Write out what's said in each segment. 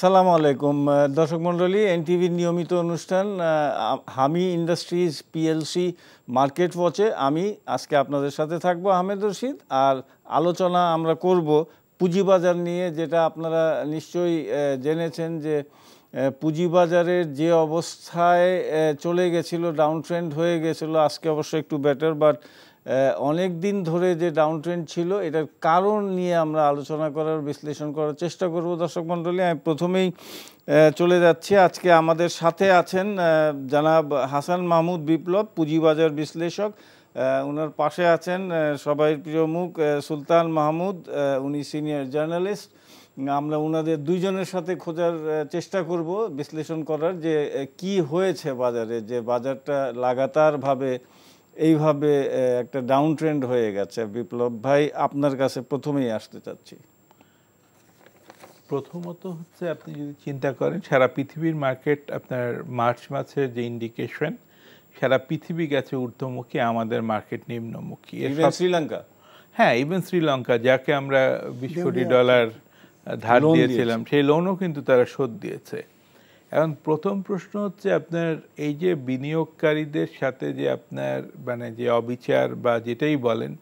আসসালামু আলাইকুম দর্শক মণ্ডলী এনটিভির নিয়মিত অনুষ্ঠান হামি ইন্ডাস্ট্রিজ পিএলসি মার্কেট ওয়াচে আমি আজকে আপনাদের সাথে থাকব আহমেদ রশিদ আর আলোচনা আমরা করব পুঁজিবাজার নিয়ে যেটা আপনারা নিশ্চয়ই জেনেছেন যে পুঁজিবাজারের যে অবস্থায় চলে গেছিল ডাউন ট্রেন্ড হয়ে গেছিলো আজকে অবশ্য একটু বেটার বাট অনেক দিন ধরে যে ডাউন ট্রেন্ড ছিল এটার কারণ নিয়ে আমরা আলোচনা করার বিশ্লেষণ করার চেষ্টা করব দর্শক মণ্ডলী আমি প্রথমেই চলে যাচ্ছি আজকে আমাদের সাথে আছেন জানাব হাসান মাহমুদ বিপ্লব পুঁজিবাজার বিশ্লেষক ওনার পাশে আছেন সবাই প্রিয় মুখ সুলতান মাহমুদ উনি সিনিয়র জার্নালিস্ট আমরা ওনাদের দুইজনের সাথে খোঁজার চেষ্টা করব বিশ্লেষণ করার যে কি হয়েছে বাজারে যে বাজারটা লাগাতারভাবে এইভাবে একটা ডাউন ট্রেন্ড হয়ে গেছে বিপ্লব ভাই আপনার কাছে প্রথমেই আসতে চাচ্ছি প্রথমত হচ্ছে আপনি যদি চিন্তা করেন সারা পৃথিবীর মার্কেট আপনার মার্চ মাসের যে ইন্ডিকেশন সারা পৃথিবী গেছে ঊর্ধ্বমুখী আমাদের মার্কেট নিম্নমুখী শ্রীলঙ্কা হ্যাঁ ইভেন শ্রীলঙ্কা যাকে আমরা বিশ কোটি ডলার ধার দিয়েছিলাম সেই লোনও কিন্তু তারা শোধ দিয়েছে এখন প্রথম প্রশ্ন হচ্ছে আপনার এই যে বিনিয়োগকারীদের সাথে যে আপনার মানে যে অবিচার বা যেটাই বলেন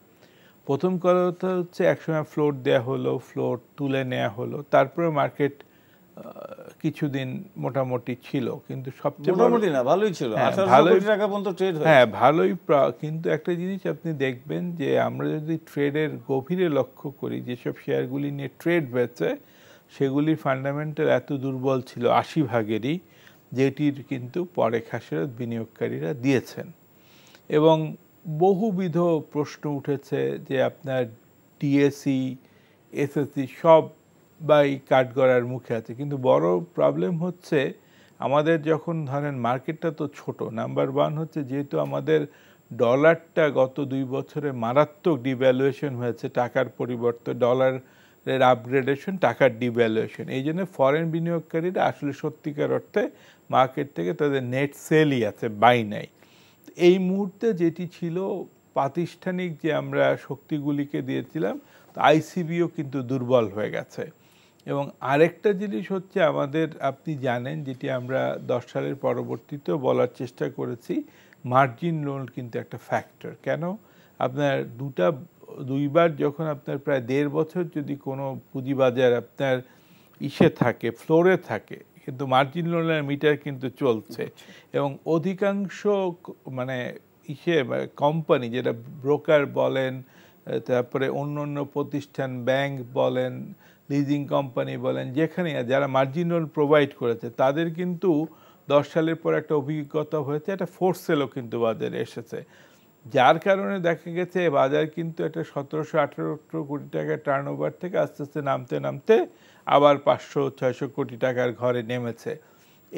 প্রথম কথা হচ্ছে একসময় ফ্লোট দেয়া হলো ফ্লোট তুলে নেওয়া হলো তারপরে মার্কেট কিছুদিন মোটামুটি ছিল কিন্তু সবচেয়ে মোটামুটি না ভালোই ছিল হ্যাঁ, ভালোই টাকা পর্যন্ত ট্রেড হ্যাঁ ভালোই কিন্তু একটা জিনিস আপনি দেখবেন যে আমরা যদি ট্রেডের গভীরে লক্ষ্য করি যেসব শেয়ারগুলি নিয়ে ট্রেড হয়েছে সেগুলি ফান্ডামেন্টাল এত দুর্বল ছিল আশি ভাগেরই যেটির কিন্তু পরে খাসেরত বিনিয়োগকারীরা দিয়েছেন এবং বহুবিধ প্রশ্ন উঠেছে যে আপনার ডিএসি এসএসসি সব বাই গড়ার মুখে আছে কিন্তু বড় প্রবলেম হচ্ছে আমাদের যখন ধরেন মার্কেটটা তো ছোট নাম্বার ওয়ান হচ্ছে যেহেতু আমাদের ডলারটা গত দুই বছরে মারাত্মক ডিভ্যালুয়েশন হয়েছে টাকার পরিবর্তে ডলার এর আপগ্রেডেশন টাকার ডিভ্যালুয়েশন এই জন্য ফরেন বিনিয়োগকারীরা আসলে সত্যিকার অর্থে মার্কেট থেকে তাদের নেট সেলই আছে বাই নাই এই মুহূর্তে যেটি ছিল প্রাতিষ্ঠানিক যে আমরা শক্তিগুলিকে দিয়েছিলাম তো আইসিবিও কিন্তু দুর্বল হয়ে গেছে এবং আরেকটা জিনিস হচ্ছে আমাদের আপনি জানেন যেটি আমরা দশ সালের পরবর্তীতেও বলার চেষ্টা করেছি মার্জিন লোন কিন্তু একটা ফ্যাক্টর কেন আপনার দুটা দুইবার যখন আপনার প্রায় দেড় বছর যদি কোনো পুঁজিবাজার আপনার ইসে থাকে ফ্লোরে থাকে কিন্তু মার্জিন লোনের মিটার কিন্তু চলছে এবং অধিকাংশ মানে ইসে কোম্পানি যেটা ব্রোকার বলেন তারপরে অন্য অন্য প্রতিষ্ঠান ব্যাংক বলেন লিজিং কোম্পানি বলেন যেখানে যারা মার্জিন লোন প্রোভাইড করেছে তাদের কিন্তু দশ সালের পর একটা অভিজ্ঞতা হয়েছে একটা ফোর্স সেলও কিন্তু বাজারে এসেছে যার কারণে দেখা গেছে বাজার কিন্তু একটা সতেরোশো আঠেরোশো কোটি টাকার টার্ন ওভার থেকে আস্তে আস্তে নামতে নামতে আবার পাঁচশো ছয়শো কোটি টাকার ঘরে নেমেছে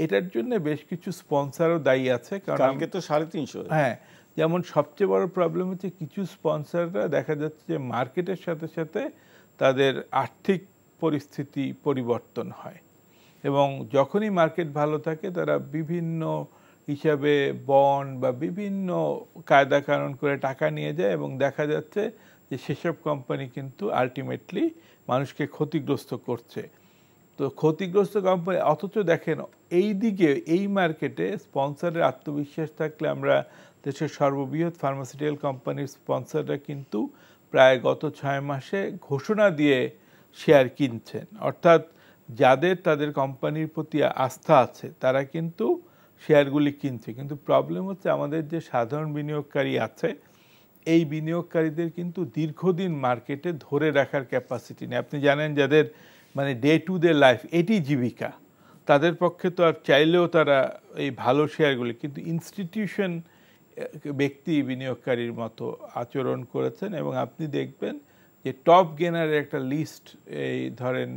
এটার জন্য বেশ কিছু স্পন্সারও দায়ী আছে কারণ আমাকে তো সাড়ে তিনশো হ্যাঁ যেমন সবচেয়ে বড় প্রবলেম হচ্ছে কিছু স্পন্সাররা দেখা যাচ্ছে যে মার্কেটের সাথে সাথে তাদের আর্থিক পরিস্থিতি পরিবর্তন হয় এবং যখনই মার্কেট ভালো থাকে তারা বিভিন্ন হিসাবে বন বা বিভিন্ন কায়দা কানুন করে টাকা নিয়ে যায় এবং দেখা যাচ্ছে যে সেসব কোম্পানি কিন্তু আলটিমেটলি মানুষকে ক্ষতিগ্রস্ত করছে তো ক্ষতিগ্রস্ত কোম্পানি অথচ দেখেন এই দিকে এই মার্কেটে স্পন্সরের আত্মবিশ্বাস থাকলে আমরা দেশের সর্ববৃহৎ ফার্মাসিউটিক্যাল কোম্পানির স্পন্সররা কিন্তু প্রায় গত ছয় মাসে ঘোষণা দিয়ে শেয়ার কিনছেন অর্থাৎ যাদের তাদের কোম্পানির প্রতি আস্থা আছে তারা কিন্তু শেয়ারগুলি কিনছে কিন্তু প্রবলেম হচ্ছে আমাদের যে সাধারণ বিনিয়োগকারী আছে এই বিনিয়োগকারীদের কিন্তু দীর্ঘদিন মার্কেটে ধরে রাখার ক্যাপাসিটি নেই আপনি জানেন যাদের মানে ডে টু ডে লাইফ এটি জীবিকা তাদের পক্ষে তো আর চাইলেও তারা এই ভালো শেয়ারগুলি কিন্তু ইনস্টিটিউশন ব্যক্তি বিনিয়োগকারীর মতো আচরণ করেছেন এবং আপনি দেখবেন যে টপ গেনারের একটা লিস্ট এই ধরেন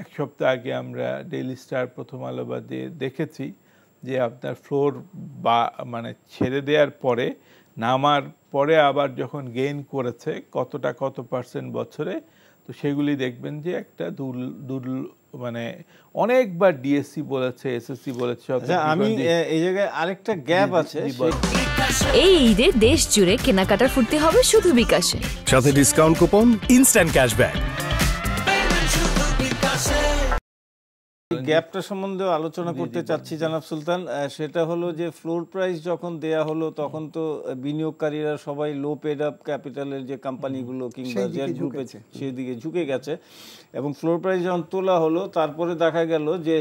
এক সপ্তাহ আগে আমরা ডেইলি স্টার প্রথম আলো বাদে দেখেছি যে আপনার ফ্লোর বা মানে ছেড়ে দেওয়ার পরে নামার পরে আবার যখন গেইন করেছে কতটা কত পার্সেন্ট বছরে তো সেগুলি দেখবেন যে একটা দুল দুল মানে অনেকবার ডিএসসি বলেছে এসএসসি বলেছে আচ্ছা, আমি এই জায়গায় আরেকটা গ্যাপ আছে এই ঈদে দেশ জুড়ে কেনাকাটার ফুটতে হবে শুধু বিকাশে সাথে ডিসকাউন্ট কুপন ইনস্ট্যান্ট ক্যাশব্যাক গ্যাপটা সম্বন্ধেও আলোচনা করতে চাচ্ছি জানাব সুলতান সেটা হলো যে ফ্লোর প্রাইস যখন দেয়া হলো তখন তো বিনিয়োগকারীরা সবাই লো পেড আপ ক্যাপিটালের যে কোম্পানিগুলো কিংবা যে গ্রুপে সেই দিকে ঝুঁকে গেছে এবং ফ্লোর প্রাইস যখন তোলা হলো তারপরে দেখা গেল যে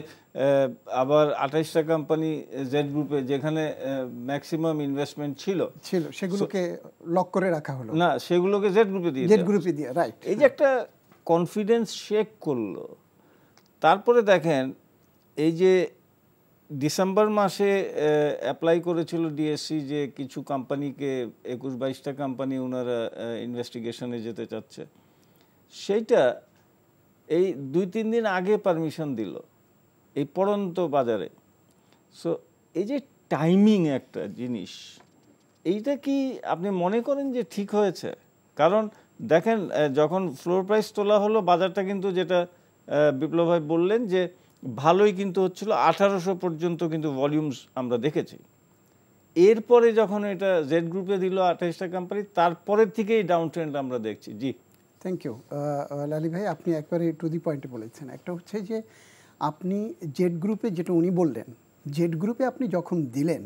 আবার আঠাইশটা কোম্পানি জেড গ্রুপে যেখানে ম্যাক্সিমাম ইনভেস্টমেন্ট ছিল ছিল সেগুলোকে লক করে রাখা হলো না সেগুলোকে জেড গ্রুপে দিয়ে জেড গ্রুপে দিয়ে রাইট এই যে একটা কনফিডেন্স শেক করলো তারপরে দেখেন এই যে ডিসেম্বর মাসে অ্যাপ্লাই করেছিল ডিএসসি যে কিছু কোম্পানিকে একুশ বাইশটা কোম্পানি ওনারা ইনভেস্টিগেশনে যেতে চাচ্ছে সেইটা এই দুই তিন দিন আগে পারমিশন দিল এই পড়ন্ত বাজারে সো এই যে টাইমিং একটা জিনিস এইটা কি আপনি মনে করেন যে ঠিক হয়েছে কারণ দেখেন যখন ফ্লোর প্রাইস তোলা হলো বাজারটা কিন্তু যেটা বিপ্লব ভাই বললেন যে ভালোই কিন্তু হচ্ছিল আঠারোশো পর্যন্ত কিন্তু ভলিউমস আমরা দেখেছি এরপরে যখন এটা জেড গ্রুপে দিল আঠাইশটা কোম্পানি তারপরের থেকেই ডাউন ট্রেন্ড আমরা দেখছি জি থ্যাংক ইউ লালি ভাই আপনি একবারে টু দি পয়েন্টে বলেছেন একটা হচ্ছে যে আপনি জেড গ্রুপে যেটা উনি বললেন জেড গ্রুপে আপনি যখন দিলেন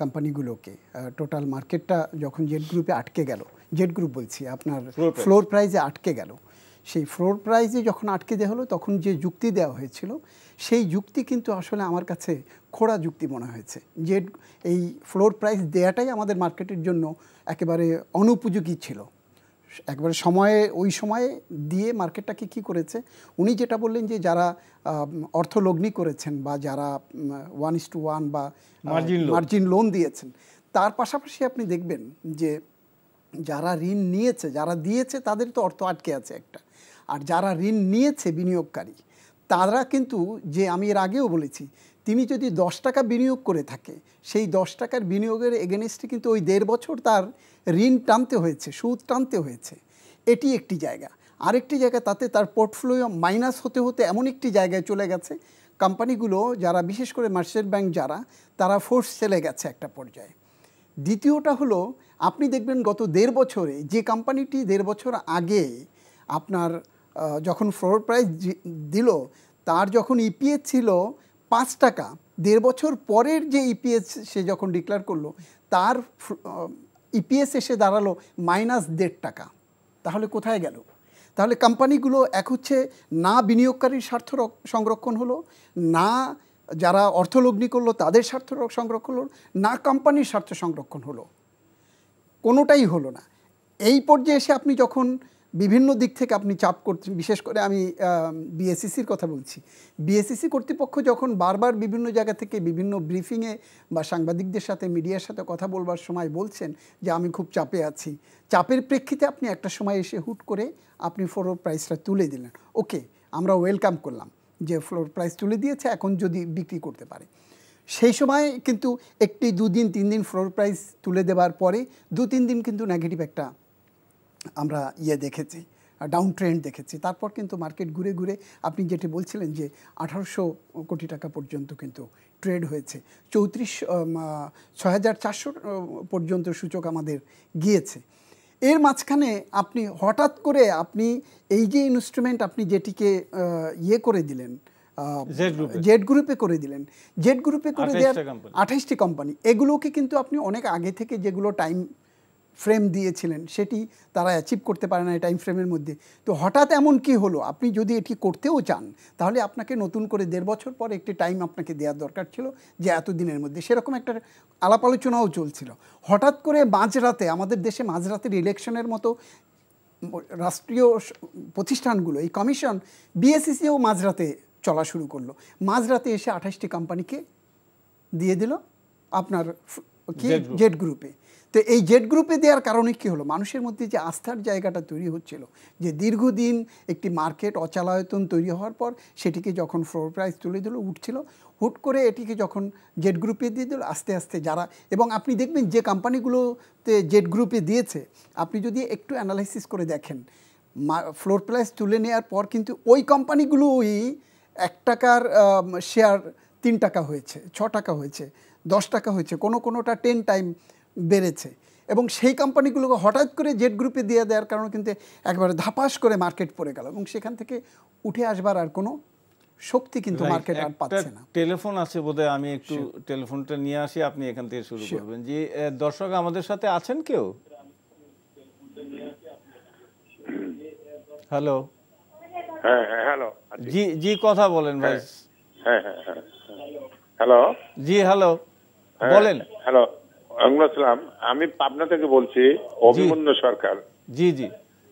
কোম্পানিগুলোকে টোটাল মার্কেটটা যখন জেড গ্রুপে আটকে গেল জেড গ্রুপ বলছি আপনার ফ্লোর প্রাইসে আটকে গেল সেই ফ্লোর প্রাইজে যখন আটকে দেওয়া হলো তখন যে যুক্তি দেওয়া হয়েছিল সেই যুক্তি কিন্তু আসলে আমার কাছে খোড়া যুক্তি মনে হয়েছে যে এই ফ্লোর প্রাইস দেওয়াটাই আমাদের মার্কেটের জন্য একেবারে অনুপযোগী ছিল একবারে সময়ে ওই সময়ে দিয়ে মার্কেটটাকে কি করেছে উনি যেটা বললেন যে যারা অর্থলগ্নি করেছেন বা যারা ওয়ান ইস টু ওয়ান বা মার্জিন লোন দিয়েছেন তার পাশাপাশি আপনি দেখবেন যে যারা ঋণ নিয়েছে যারা দিয়েছে তাদের তো অর্থ আটকে আছে একটা আর যারা ঋণ নিয়েছে বিনিয়োগকারী তারা কিন্তু যে আমি এর আগেও বলেছি তিনি যদি দশ টাকা বিনিয়োগ করে থাকে সেই দশ টাকার বিনিয়োগের এগেনস্টে কিন্তু ওই দেড় বছর তার ঋণ টানতে হয়েছে সুদ টানতে হয়েছে এটি একটি জায়গা আরেকটি জায়গা তাতে তার পোর্টফোলিও মাইনাস হতে হতে এমন একটি জায়গায় চলে গেছে কোম্পানিগুলো যারা বিশেষ করে মার্সেল ব্যাংক যারা তারা ফোর্স চলে গেছে একটা পর্যায়ে দ্বিতীয়টা হলো আপনি দেখবেন গত দেড় বছরে যে কোম্পানিটি দেড় বছর আগে আপনার যখন ফ্লোর প্রাইস দিল তার যখন ইপিএস e ছিল পাঁচ টাকা দেড় বছর পরের যে ইপিএস e সে যখন ডিক্লেয়ার করলো তার ইপিএস e এসে দাঁড়ালো মাইনাস দেড় টাকা তাহলে কোথায় গেল তাহলে কোম্পানিগুলো এক হচ্ছে না বিনিয়োগকারীর স্বার্থ সংরক্ষণ হলো না যারা অর্থলগ্নি করলো তাদের স্বার্থ সংরক্ষণ হলো না কোম্পানির স্বার্থ সংরক্ষণ হলো কোনোটাই হলো না এই পর্যায়ে এসে আপনি যখন বিভিন্ন দিক থেকে আপনি চাপ করতে বিশেষ করে আমি বিএসসিসির e কথা বলছি বিএসসিসি e কর্তৃপক্ষ যখন বারবার বিভিন্ন জায়গা থেকে বিভিন্ন ব্রিফিংয়ে বা সাংবাদিকদের সাথে মিডিয়ার সাথে কথা বলবার সময় বলছেন যে আমি খুব চাপে আছি চাপের প্রেক্ষিতে আপনি একটা সময় এসে হুট করে আপনি ফ্লোর প্রাইসটা তুলে দিলেন ওকে আমরা ওয়েলকাম করলাম যে ফ্লোর প্রাইস তুলে দিয়েছে এখন যদি বিক্রি করতে পারে সেই সময় কিন্তু একটি দুদিন তিন দিন ফ্লোর প্রাইস তুলে দেবার পরে দু তিন দিন কিন্তু নেগেটিভ একটা আমরা ইয়ে দেখেছি ডাউন ট্রেন্ড দেখেছি তারপর কিন্তু মার্কেট ঘুরে ঘুরে আপনি যেটি বলছিলেন যে আঠারোশো কোটি টাকা পর্যন্ত কিন্তু ট্রেড হয়েছে চৌত্রিশ ছয় হাজার চারশো পর্যন্ত সূচক আমাদের গিয়েছে এর মাঝখানে আপনি হঠাৎ করে আপনি এই যে ইনস্ট্রুমেন্ট আপনি যেটিকে ইয়ে করে দিলেন জেড গ্রুপে করে দিলেন জেড গ্রুপে করে দেওয়ার আঠাইশটি কোম্পানি এগুলোকে কিন্তু আপনি অনেক আগে থেকে যেগুলো টাইম ফ্রেম দিয়েছিলেন সেটি তারা অ্যাচিভ করতে পারে না এই টাইম ফ্রেমের মধ্যে তো হঠাৎ এমন কি হলো আপনি যদি এটি করতেও চান তাহলে আপনাকে নতুন করে দেড় বছর পর একটি টাইম আপনাকে দেওয়ার দরকার ছিল যে এতদিনের মধ্যে সেরকম একটা আলাপ আলোচনাও চলছিল হঠাৎ করে মাঝরাতে আমাদের দেশে মাঝরাতের ইলেকশনের মতো রাষ্ট্রীয় প্রতিষ্ঠানগুলো এই কমিশন বিএসিসিও e মাঝরাতে চলা শুরু করলো মাঝরাতে এসে আঠাশটি কোম্পানিকে দিয়ে দিল আপনার কি জেড গ্রুপে তো এই জেড গ্রুপে দেওয়ার কারণে কি হলো মানুষের মধ্যে যে আস্থার জায়গাটা তৈরি হচ্ছিল যে দীর্ঘদিন একটি মার্কেট অচালায়তন তৈরি হওয়ার পর সেটিকে যখন ফ্লোর প্রাইস তুলে দিল উঠছিল হুট করে এটিকে যখন জেড গ্রুপে দিয়ে দিল আস্তে আস্তে যারা এবং আপনি দেখবেন যে কোম্পানিগুলোতে জেড গ্রুপে দিয়েছে আপনি যদি একটু অ্যানালাইসিস করে দেখেন ফ্লোর প্রাইস তুলে নেওয়ার পর কিন্তু ওই কোম্পানিগুলোই এক টাকার শেয়ার তিন টাকা হয়েছে ছ টাকা হয়েছে দশ টাকা হয়েছে কোনো কোনোটা টেন টাইম বেড়েছে এবং সেই কোম্পানিগুলোকে হঠাৎ করে জেড গ্রুপে দিয়ে দেওয়ার কারণে কিন্তু একবারে ধাপাস করে মার্কেট পড়ে গেল এবং সেখান থেকে উঠে আসবার আর কোনো শক্তি কিন্তু মার্কেট আর পাচ্ছে না টেলিফোন আছে বোধহয় আমি একটু টেলিফোনটা নিয়ে আসি আপনি এখান থেকে শুরু করবেন যে দর্শক আমাদের সাথে আছেন কেউ হ্যালো হ্যাঁ হ্যালো জি জি কথা বলেন ভাই হ্যাঁ হ্যাঁ, হ্যাঁ, হ্যাঁ হ্যালো জি হ্যালো হ্যাঁ, বলেন হ্যালো আমিনুল আমি পাবনা থেকে বলছি অভিমন্য সরকার জি জি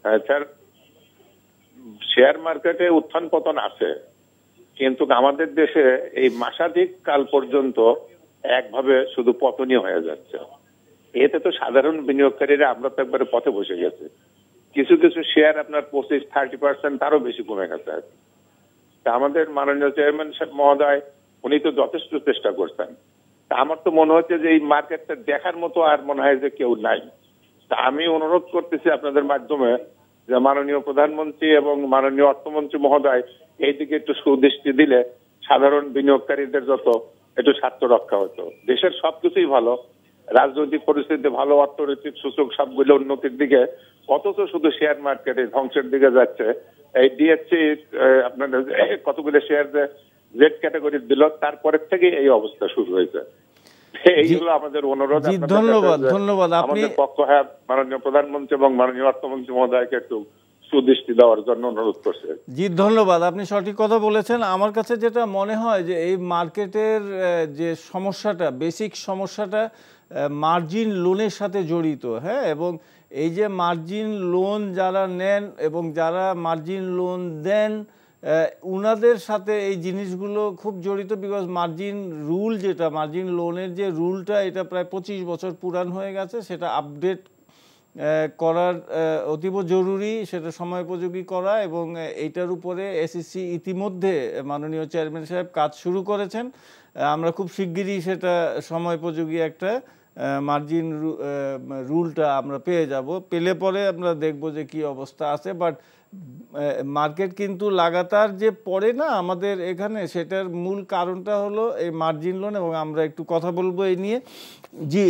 হ্যাঁ, স্যার শেয়ার মার্কেটে উত্থান পতন আছে কিন্তু আমাদের দেশে এই মাসাধিক কাল পর্যন্ত একভাবে শুধু পতনই হয়ে যাচ্ছে এতে তো সাধারণ বিনিয়োগকারীরা আমরা তো একবারে পথে বসে গেছে কিছু কিছু শেয়ার আপনার পঁচিশ থার্টি পার্সেন্ট তারও বেশি কমে গেছে তা আমাদের মাননীয় চেয়ারম্যান সাহেব মহোদয় উনি তো যথেষ্ট চেষ্টা করছেন আমার তো মনে হচ্ছে যে এই মার্কেটটা দেখার মতো আর মনে হয় যে কেউ নাই তা আমি অনুরোধ করতেছি আপনাদের মাধ্যমে যে মাননীয় প্রধানমন্ত্রী এবং মাননীয় অর্থমন্ত্রী মহোদয় এই দিকে একটু সুদৃষ্টি দিলে সাধারণ বিনিয়োগকারীদের যত একটু স্বার্থ রক্ষা হতো দেশের সবকিছুই ভালো রাজনৈতিক পরিস্থিতি ভালো অর্থনৈতিক সূচক সবগুলো উন্নতির দিকে অথচ শুধু শেয়ার মার্কেটে ধ্বংসের দিকে যাচ্ছে এই ডিএসসি আপনার কতগুলো শেয়ার যে রেড ক্যাটাগরি দিল তারপরের থেকে এই অবস্থা শুরু হয়েছে হ্যাঁ, জি ধন্যবাদ আপনি সঠিক কথা বলেছেন আমার কাছে যেটা মনে হয় যে এই মার্কেটের যে সমস্যাটা বেসিক সমস্যাটা মার্জিন লোনের সাথে জড়িত হ্যাঁ এবং এই যে মার্জিন লোন যারা নেন এবং যারা মার্জিন লোন দেন উনাদের সাথে এই জিনিসগুলো খুব জড়িত বিকজ মার্জিন রুল যেটা মার্জিন লোনের যে রুলটা এটা প্রায় পঁচিশ বছর পুরান হয়ে গেছে সেটা আপডেট করার অতীব জরুরি সেটা সময়োপযোগী করা এবং এইটার উপরে এসএসসি e ইতিমধ্যে মাননীয় চেয়ারম্যান সাহেব কাজ শুরু করেছেন আমরা খুব শিগগিরই সেটা সময়োপযোগী একটা মার্জিন রুলটা আমরা পেয়ে যাব পেলে পরে আমরা দেখব যে কি অবস্থা আছে বাট মার্কেট কিন্তু লাগাতার যে পড়ে না আমাদের এখানে সেটার মূল কারণটা হলো এই মার্জিন লোন এবং আমরা একটু কথা বলবো এই নিয়ে জি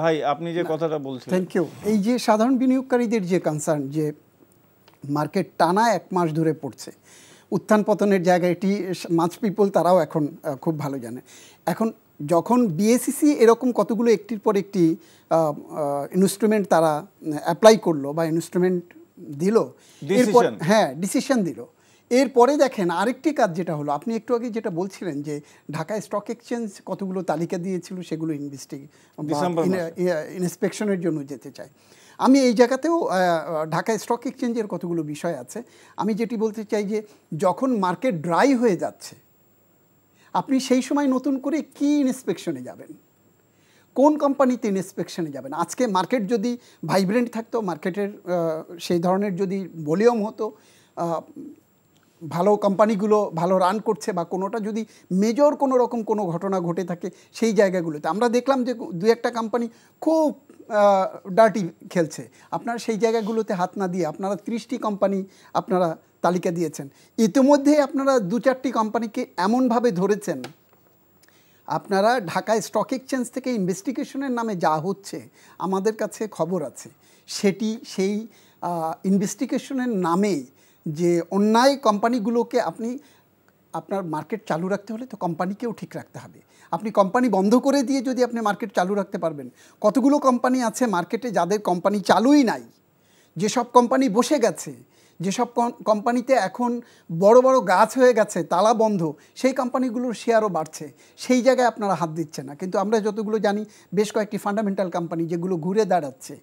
ভাই আপনি যে কথাটা বলছেন থ্যাংক ইউ এই যে সাধারণ বিনিয়োগকারীদের যে কনসার্ন যে মার্কেট টানা এক মাস ধরে পড়ছে উত্থান পতনের জায়গায় এটি মাছ পিপল তারাও এখন খুব ভালো জানে এখন যখন বিএসিসি এরকম কতগুলো একটির পর একটি ইনস্ট্রুমেন্ট তারা অ্যাপ্লাই করলো বা ইনস্ট্রুমেন্ট দিল হ্যাঁ ডিসিশন দিল এরপরে দেখেন আরেকটি কাজ যেটা হলো আপনি একটু আগে যেটা বলছিলেন যে ঢাকা স্টক এক্সচেঞ্জ কতগুলো তালিকা দিয়েছিল সেগুলো ইনভেস্টিং ইন্সপেকশনের ইয়ে, জন্য যেতে চাই আমি এই জায়গাতেও ঢাকা স্টক এক্সচেঞ্জের কতগুলো বিষয় আছে আমি যেটি বলতে চাই যে যখন মার্কেট ড্রাই হয়ে যাচ্ছে আপনি সেই সময় নতুন করে কি ইন্সপেকশনে যাবেন কোন কোম্পানিতে ইন্সপেকশনে যাবেন আজকে মার্কেট যদি ভাইব্রেন্ট থাকতো মার্কেটের সেই ধরনের যদি ভলিউম হতো ভালো কোম্পানিগুলো ভালো রান করছে বা কোনোটা যদি মেজর কোনো রকম কোনো ঘটনা ঘটে থাকে সেই জায়গাগুলোতে আমরা দেখলাম যে দু একটা কোম্পানি খুব ডার্টি খেলছে আপনারা সেই জায়গাগুলোতে হাত না দিয়ে আপনারা ত্রিশটি কোম্পানি আপনারা তালিকা দিয়েছেন ইতিমধ্যে আপনারা দু চারটি কোম্পানিকে এমনভাবে ধরেছেন আপনারা ঢাকা স্টক এক্সচেঞ্জ থেকে ইনভেস্টিগেশনের নামে যা হচ্ছে আমাদের কাছে খবর আছে সেটি সেই ইনভেস্টিগেশনের নামে যে অন্যায় কোম্পানিগুলোকে আপনি আপনার মার্কেট চালু রাখতে হলে তো কোম্পানিকেও ঠিক রাখতে হবে আপনি কোম্পানি বন্ধ করে দিয়ে যদি আপনি মার্কেট চালু রাখতে পারবেন কতগুলো কোম্পানি আছে মার্কেটে যাদের কোম্পানি চালুই নাই যেসব কোম্পানি বসে গেছে যেসব কোম্পানিতে এখন বড় বড় গাছ হয়ে গেছে তালা বন্ধ সেই কোম্পানিগুলোর শেয়ারও বাড়ছে সেই জায়গায় আপনারা হাত দিচ্ছে না কিন্তু আমরা যতগুলো জানি বেশ কয়েকটি ফান্ডামেন্টাল কোম্পানি যেগুলো ঘুরে দাঁড়াচ্ছে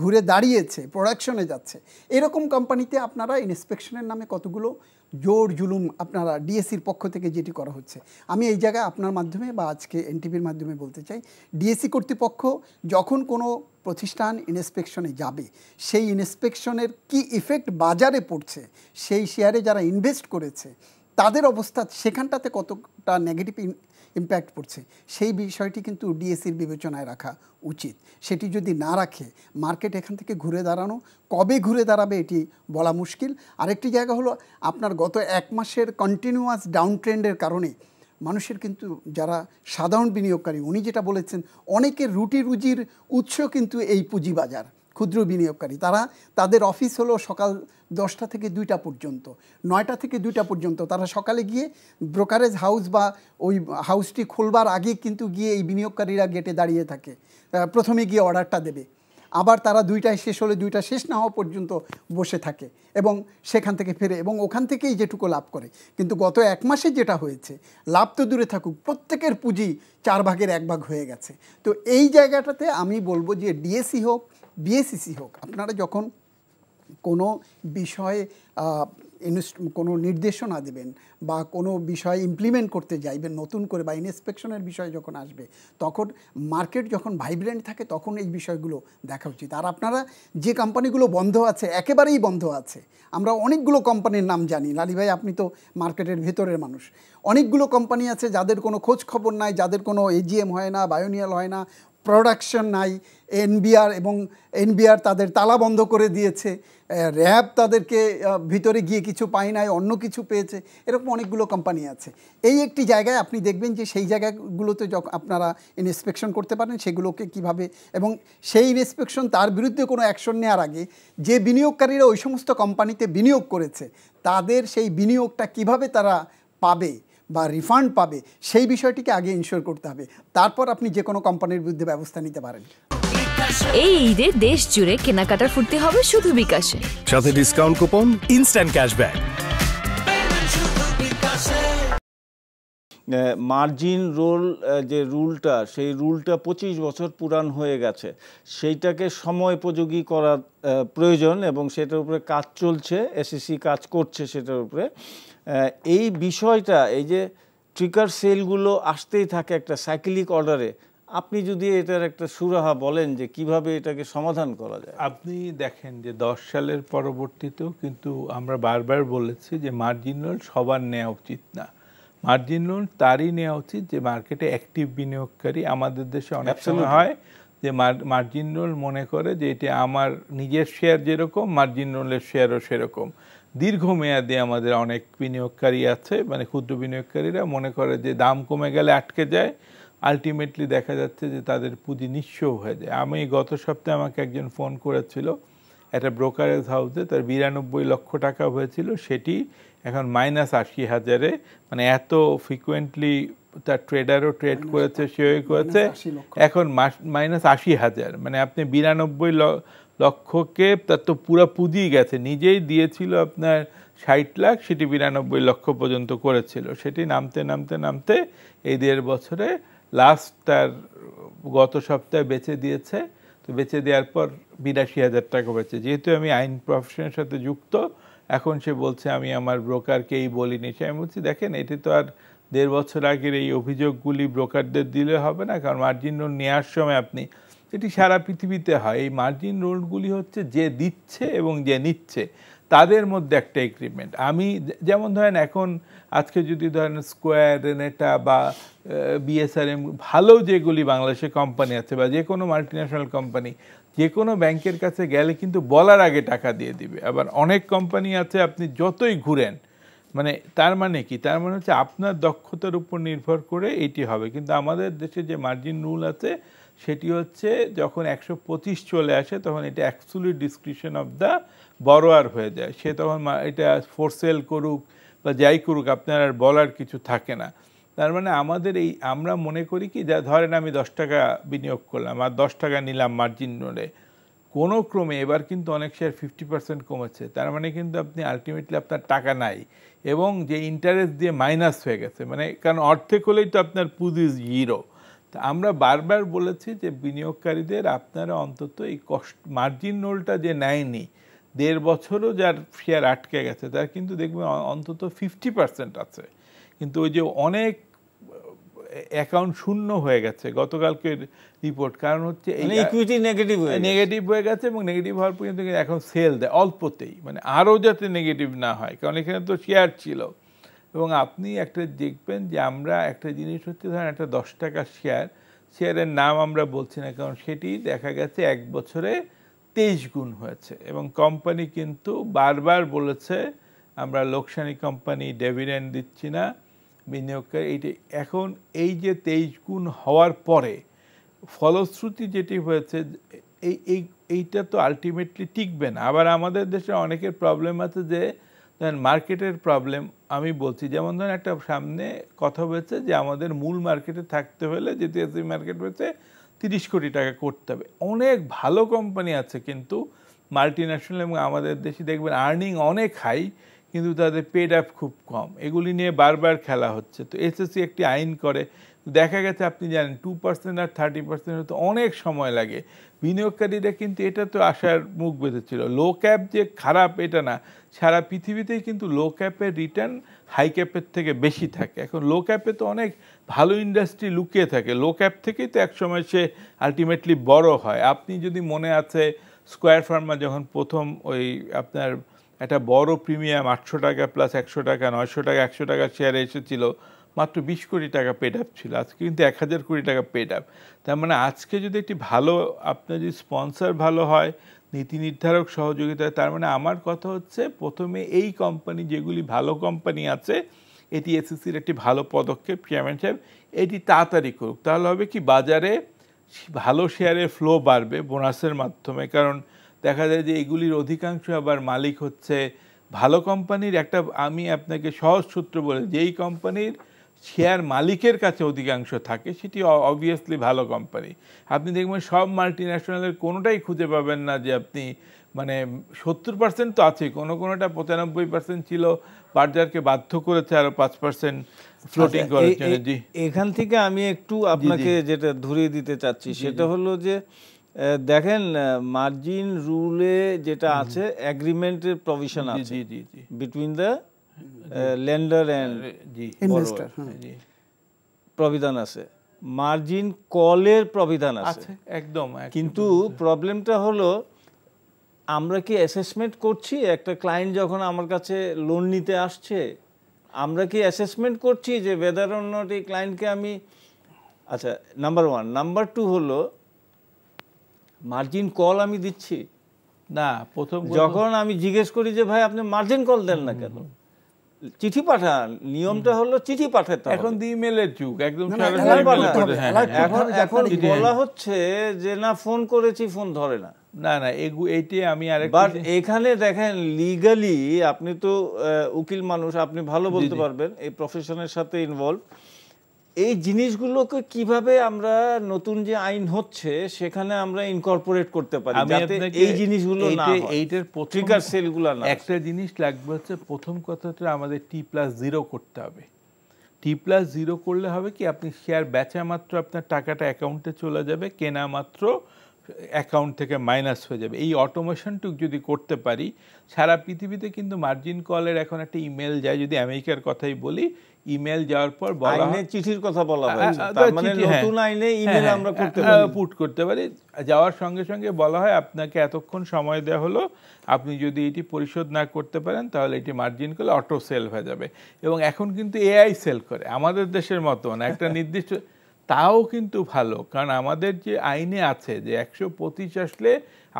ঘুরে দাঁড়িয়েছে প্রোডাকশনে যাচ্ছে এরকম কোম্পানিতে আপনারা ইন্সপেকশনের নামে কতগুলো জোর জুলুম আপনারা ডিএসসির পক্ষ থেকে যেটি করা হচ্ছে আমি এই জায়গায় আপনার মাধ্যমে বা আজকে এনটিভির মাধ্যমে বলতে চাই ডিএসসি কর্তৃপক্ষ যখন কোনো প্রতিষ্ঠান ইন্সপেকশনে যাবে সেই ইন্সপেকশনের কি ইফেক্ট বাজারে পড়ছে সেই শেয়ারে যারা ইনভেস্ট করেছে তাদের অবস্থা সেখানটাতে কতটা নেগেটিভ ইম্প্যাক্ট পড়ছে সেই বিষয়টি কিন্তু ডিএসির e বিবেচনায় রাখা উচিত সেটি যদি না রাখে মার্কেট এখান থেকে ঘুরে দাঁড়ানো কবে ঘুরে দাঁড়াবে এটি বলা মুশকিল আরেকটি জায়গা হলো আপনার গত এক মাসের কন্টিনিউয়াস ডাউন ট্রেন্ডের কারণে মানুষের কিন্তু যারা সাধারণ বিনিয়োগকারী উনি যেটা বলেছেন অনেকের রুটি রুজির উৎস কিন্তু এই পুঁজিবাজার ক্ষুদ্র বিনিয়োগকারী তারা তাদের অফিস হলো সকাল দশটা থেকে দুইটা পর্যন্ত নয়টা থেকে দুইটা পর্যন্ত তারা সকালে গিয়ে ব্রোকারেজ হাউস বা ওই হাউসটি খোলবার আগে কিন্তু গিয়ে এই বিনিয়োগকারীরা গেটে দাঁড়িয়ে থাকে প্রথমে গিয়ে অর্ডারটা দেবে আবার তারা দুইটায় শেষ হলে দুইটা শেষ না হওয়া পর্যন্ত বসে থাকে এবং সেখান থেকে ফেরে এবং ওখান থেকেই যেটুকু লাভ করে কিন্তু গত এক মাসে যেটা হয়েছে লাভ তো দূরে থাকুক প্রত্যেকের পুঁজি চার ভাগের এক ভাগ হয়ে গেছে তো এই জায়গাটাতে আমি বলবো যে ডিএসি হোক বিএসিসি e হোক আপনারা যখন কোনো বিষয়ে কোনো নির্দেশনা দেবেন বা কোনো বিষয় ইমপ্লিমেন্ট করতে যাইবেন নতুন করে বা ইনস্পেকশনের বিষয় যখন আসবে তখন মার্কেট যখন ভাইব্রেন্ট থাকে তখন এই বিষয়গুলো দেখা উচিত আর আপনারা যে কোম্পানিগুলো বন্ধ আছে একেবারেই বন্ধ আছে আমরা অনেকগুলো কোম্পানির নাম জানি লালি ভাই আপনি তো মার্কেটের ভেতরের মানুষ অনেকগুলো কোম্পানি আছে যাদের কোনো খোঁজ খবর নাই যাদের কোনো এজিএম হয় না বায়োনিয়াল হয় না প্রোডাকশন নাই এনবিআর এবং এনবিআর তাদের তালা বন্ধ করে দিয়েছে র্যাব তাদেরকে ভিতরে গিয়ে কিছু পায় নাই অন্য কিছু পেয়েছে এরকম অনেকগুলো কোম্পানি আছে এই একটি জায়গায় আপনি দেখবেন যে সেই জায়গাগুলোতে যখন আপনারা ইনস্পেকশন করতে পারেন সেগুলোকে কিভাবে এবং সেই ইনস্পেকশন তার বিরুদ্ধে কোনো অ্যাকশন নেওয়ার আগে যে বিনিয়োগকারীরা ওই সমস্ত কোম্পানিতে বিনিয়োগ করেছে তাদের সেই বিনিয়োগটা কিভাবে তারা পাবে বা রিফান্ড পাবে সেই বিষয়টিকে আগে ইনশিওর করতে হবে তারপর আপনি যে কোনো কোম্পানির বিরুদ্ধে ব্যবস্থা নিতে পারেন এই ঈদে দেশ জুড়ে কেনাকাটার ফুর্তি হবে শুধু বিকাশে সাথে discount coupon instant cashback margin rule যে রুলটা সেই রুলটা পঁচিশ বছর পুরান হয়ে গেছে সেইটাকে সময় উপযোগী করা প্রয়োজন এবং সেটার উপরে কাজ চলছে এসএসসি e কাজ করছে সেটার উপরে এই বিষয়টা এই যে ট্রিকার সেলগুলো আসতেই থাকে একটা সাইক্লিক অর্ডারে আপনি যদি এটার একটা সুরাহা বলেন যে কিভাবে এটাকে সমাধান করা যায় আপনি দেখেন যে দশ সালের পরবর্তীতেও কিন্তু আমরা বারবার বলেছি যে মার্জিন লোন সবার নেওয়া উচিত না মার্জিন লোন তারই নেওয়া উচিত যে মার্কেটে অ্যাক্টিভ বিনিয়োগকারী আমাদের দেশে অনেক সময় হয় যে মার্জিন লোন মনে করে যে এটি আমার নিজের শেয়ার যেরকম মার্জিন লোনের শেয়ারও সেরকম দীর্ঘমেয়াদে আমাদের অনেক বিনিয়োগকারী আছে মানে ক্ষুদ্র বিনিয়োগকারীরা মনে করে যে দাম কমে গেলে আটকে যায় আলটিমেটলি দেখা যাচ্ছে যে তাদের পুঁজি নিঃস্ব হয়ে যায় আমি গত সপ্তাহে আমাকে একজন ফোন করেছিল একটা ব্রোকারেজ হাউসে তার বিরানব্বই লক্ষ টাকা হয়েছিল সেটি এখন মাইনাস আশি হাজারে মানে এত ফ্রিকুয়েন্টলি তার ট্রেডারও ট্রেড করেছে সেও করেছে এখন মাস মাইনাস আশি হাজার মানে আপনি বিরানব্বই লক্ষকে তার তো পুরো পুঁজি গেছে নিজেই দিয়েছিল আপনার ষাট লাখ সেটি বিরানব্বই লক্ষ পর্যন্ত করেছিল সেটি নামতে নামতে নামতে এই দেড় বছরে লাস্ট তার গত সপ্তাহে বেঁচে দিয়েছে তো বেঁচে দেওয়ার পর বিরাশি হাজার টাকা বেচে যেহেতু আমি আইন প্রফেশনের সাথে যুক্ত এখন সে বলছে আমি আমার ব্রোকারকেই বলিনি সে আমি বলছি দেখেন এটি তো আর দেড় বছর আগের এই অভিযোগগুলি ব্রোকারদের দিলে হবে না কারণ মার্জিন লোন নেওয়ার সময় আপনি যেটি সারা পৃথিবীতে হয় এই মার্জিন রোলগুলি হচ্ছে যে দিচ্ছে এবং যে নিচ্ছে তাদের মধ্যে একটা এগ্রিমেন্ট আমি যেমন ধরেন এখন আজকে যদি ধরেন স্কোয়ার রেনেটা বা বিএসআরএম ভালো যেগুলি বাংলাদেশে কোম্পানি আছে বা যে কোনো মাল্টিন্যাশনাল কোম্পানি যে কোনো ব্যাংকের কাছে গেলে কিন্তু বলার আগে টাকা দিয়ে দিবে আবার অনেক কোম্পানি আছে আপনি যতই ঘুরেন মানে তার মানে কি তার মানে হচ্ছে আপনার দক্ষতার উপর নির্ভর করে এটি হবে কিন্তু আমাদের দেশে যে মার্জিন রুল আছে সেটি হচ্ছে যখন একশো পঁচিশ চলে আসে তখন এটা actually description of the borrower হয়ে যায় সে তখন এটা ফোরসেল করুক বা যাই করুক আপনার আর বলার কিছু থাকে না তার মানে আমাদের এই আমরা মনে করি কি যা ধরেন আমি দশ টাকা বিনিয়োগ করলাম আর দশ টাকা নিলাম মার্জিন নোডে কোনো ক্রমে এবার কিন্তু অনেক শেয়ার ফিফটি পার্সেন্ট কমেছে তার মানে কিন্তু আপনি আলটিমেটলি আপনার টাকা নাই এবং যে ইন্টারেস্ট দিয়ে মাইনাস হয়ে গেছে মানে কারণ অর্ধেক হলেই তো আপনার পুঁজি জিরো তা আমরা বারবার বলেছি যে বিনিয়োগকারীদের আপনারা অন্তত এই কষ্ট মার্জিন রোলটা যে নেয়নি দেড় বছরও যার শেয়ার আটকে গেছে তার কিন্তু দেখবেন অন্তত ফিফটি পার্সেন্ট আছে কিন্তু ওই যে অনেক অ্যাকাউন্ট শূন্য হয়ে গেছে গতকালকে রিপোর্ট কারণ হচ্ছে ইকুইটি নেগেটিভ নেগেটিভ হয়ে গেছে এবং নেগেটিভ হওয়ার পর্যন্ত এখন সেল দেয় অল্পতেই মানে আরও যাতে নেগেটিভ না হয় কারণ এখানে তো শেয়ার ছিল এবং আপনি একটা দেখবেন যে আমরা একটা জিনিস হচ্ছে ধরেন একটা দশ টাকার শেয়ার শেয়ারের নাম আমরা বলছি না কারণ সেটি দেখা গেছে এক বছরে তেইশ গুণ হয়েছে এবং কোম্পানি কিন্তু বারবার বলেছে আমরা লোকসানি কোম্পানি ডেভিডেন্ড দিচ্ছি না বিনিয়োগকারী এইটি এখন এই যে তেইশ গুণ হওয়ার পরে ফলশ্রুতি যেটি হয়েছে এই এইটা তো আলটিমেটলি টিকবে না আবার আমাদের দেশে অনেকের প্রবলেম আছে যে দেন মার্কেটের প্রবলেম আমি বলছি যেমন ধরেন একটা সামনে কথা হয়েছে যে আমাদের মূল মার্কেটে থাকতে হলে যে এসবি মার্কেট হয়েছে তিরিশ কোটি টাকা করতে হবে অনেক ভালো কোম্পানি আছে কিন্তু মাল্টি ন্যাশনাল এবং আমাদের দেশে দেখবেন আর্নিং অনেক হাই কিন্তু তাদের পেড অ্যাপ খুব কম এগুলি নিয়ে বারবার খেলা হচ্ছে তো এসএসসি একটি আইন করে দেখা গেছে আপনি জানেন টু পার্সেন্ট আর থার্টি পার্সেন্ট তো অনেক সময় লাগে বিনিয়োগকারীরা কিন্তু এটা তো আসার মুখ বেঁধেছিল লো ক্যাপ যে খারাপ এটা না সারা পৃথিবীতেই কিন্তু লো ক্যাপের রিটার্ন হাই ক্যাপের থেকে বেশি থাকে এখন লো ক্যাপে তো অনেক ভালো ইন্ডাস্ট্রি লুকিয়ে থাকে লো ক্যাপ থেকেই তো একসময় সে আলটিমেটলি বড় হয় আপনি যদি মনে আছে স্কোয়ার ফার্মা যখন প্রথম ওই আপনার একটা বড় প্রিমিয়াম আটশো টাকা প্লাস একশো টাকা নয়শো টাকা একশো টাকা শেয়ারে এসেছিল মাত্র বিশ কোটি টাকা পেড আপ ছিল আজকে কিন্তু এক হাজার কোটি টাকা পেড আপ তার মানে আজকে যদি একটি ভালো আপনার যদি স্পন্সার ভালো হয় নীতি নির্ধারক সহযোগিতা তার মানে আমার কথা হচ্ছে প্রথমে এই কোম্পানি যেগুলি ভালো কোম্পানি আছে এটি এসএসসির একটি ভালো পদক্ষেপ চেয়ারম্যান সাহেব এটি তাড়াতাড়ি করুক তাহলে হবে কি বাজারে ভালো শেয়ারের ফ্লো বাড়বে বোনাসের মাধ্যমে কারণ দেখা যায় যে এগুলির অধিকাংশ আবার মালিক হচ্ছে ভালো কোম্পানির একটা আমি আপনাকে সহজ সূত্র বলে যেই কোম্পানির শেয়ার মালিকের কাছে অধিকাংশ থাকে সেটি অবভিয়াসলি ভালো কোম্পানি আপনি দেখবেন সব মাল্টি ন্যাশনালের কোনোটাই খুঁজে পাবেন না যে আপনি মানে সত্তর পার্সেন্ট তো আছে কোনো কোনোটা পঁচানব্বই পার্সেন্ট ছিল বার্জারকে বাধ্য করেছে আরও পাঁচ পার্সেন্ট আচ্ছা, ফ্লোটিং করার জি এখান থেকে আমি একটু আপনাকে যেটা ধরিয়ে দিতে চাচ্ছি সেটা হলো যে দেখেন মার্জিন রুলে যেটা আছে অ্যাগ্রিমেন্টের প্রভিশন আছে between the lender and investor প্রবিধান আছে মার্জিন কলের প্রবিধান আছে একদম কিন্তু প্রবলেমটা হলো আমরা কি অ্যাসেসমেন্ট করছি একটা ক্লায়েন্ট যখন আমার কাছে লোন নিতে আসছে আমরা কি অ্যাসেসমেন্ট করছি যে ওয়েদার অর ক্লায়েন্টকে আমি আচ্ছা নাম্বার ওয়ান নাম্বার টু হলো মার্জিন কল আমি দিচ্ছি না প্রথম যখন আমি জিজ্ঞেস করি যে ভাই আপনি মার্জিন কল দেন না কেন চিঠি পাঠান নিয়মটা হলো চিঠি পাঠাতে এখন ইমেলের যুগ একদম হ্যাঁ, হ্যাঁ। এখন এখন বলা হচ্ছে যে না ফোন করেছি ফোন ধরে না না না এইটি আমি আর বাট এখানে দেখেন লিগালি আপনি তো উকিল মানুষ আপনি ভালো বলতে পারবেন এই প্রফেশনের সাথে ইনভলভ এই জিনিসগুলোকে কিভাবে আমরা নতুন যে আইন হচ্ছে সেখানে আমরা ইনকর্পোরেট করতে পারি যাতে এই জিনিসগুলো না এইটার পত্রিকার সেলগুলো না একটা জিনিস লাগবে হচ্ছে প্রথম কথাটা আমাদের টি প্লাস জিরো করতে হবে টি প্লাস জিরো করলে হবে কি আপনি শেয়ার বেচা মাত্র আপনার টাকাটা অ্যাকাউন্টে চলে যাবে কেনা মাত্র অ্যাকাউন্ট থেকে মাইনাস হয়ে যাবে এই অটোমেশনটুক যদি করতে পারি সারা পৃথিবীতে কিন্তু মার্জিন কলের এখন একটা ইমেল যায় যদি আমেরিকার কথাই বলি ইমেল যাওয়ার পর বলা চিঠির কথা বলা হয় তার মানে হ্যাঁ। নতুন আইনে ইমেল হ্যাঁ, হ্যাঁ। আমরা করতে পারি পুট করতে পারি যাওয়ার সঙ্গে সঙ্গে বলা হয় আপনাকে এতক্ষণ সময় দেওয়া হলো আপনি যদি এটি পরিশোধ না করতে পারেন তাহলে এটি মার্জিন করলে অটো সেল হয়ে যাবে এবং এখন কিন্তু এআই সেল করে আমাদের দেশের মতো না একটা নির্দিষ্ট তাও কিন্তু ভালো কারণ আমাদের যে আইনে আছে যে একশো পঁচিশ আসলে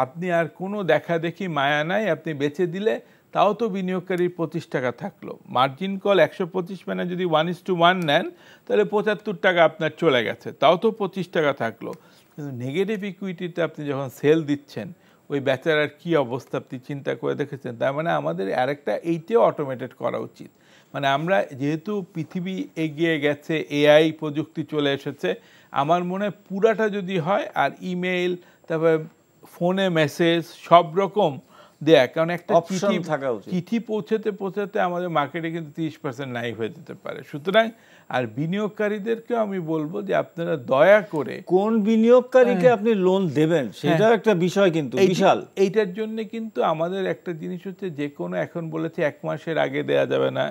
আপনি আর কোনো দেখা দেখি মায়া নাই আপনি বেছে দিলে তাও তো বিনিয়োগকারীর পঁচিশ টাকা থাকলো মার্জিন কল একশো পঁচিশ মানে যদি ওয়ান ইস টু ওয়ান নেন তাহলে পঁচাত্তর টাকা আপনার চলে গেছে তাও তো পঁচিশ টাকা থাকলো কিন্তু নেগেটিভ ইকুইটিতে আপনি যখন সেল দিচ্ছেন ওই বেচারার কী অবস্থা আপনি চিন্তা করে দেখেছেন তার মানে আমাদের আরেকটা এইটাও অটোমেটেড করা উচিত মানে আমরা যেহেতু পৃথিবী এগিয়ে গেছে এআই প্রযুক্তি চলে এসেছে আমার মনে হয় পুরাটা যদি হয় আর ইমেল তারপরে ফোনে মেসেজ সব রকম দেয়া কারণ একটা চিঠি থাকা চিঠি পৌঁছাতে পৌঁছাতে আমাদের মার্কেটে কিন্তু তিরিশ পার্সেন্ট নাই হয়ে যেতে পারে সুতরাং আর বিনিয়োগকারীদেরকে আমি বলবো যে আপনারা দয়া করে কোন বিনিয়োগকারীকে হ্যাঁ। আপনি লোন দেবেন হ্যাঁ। সেটাও একটা বিষয় কিন্তু বিশাল এইটার জন্য কিন্তু আমাদের একটা জিনিস হচ্ছে যে কোনো এখন বলেছে এক মাসের আগে দেয়া যাবে না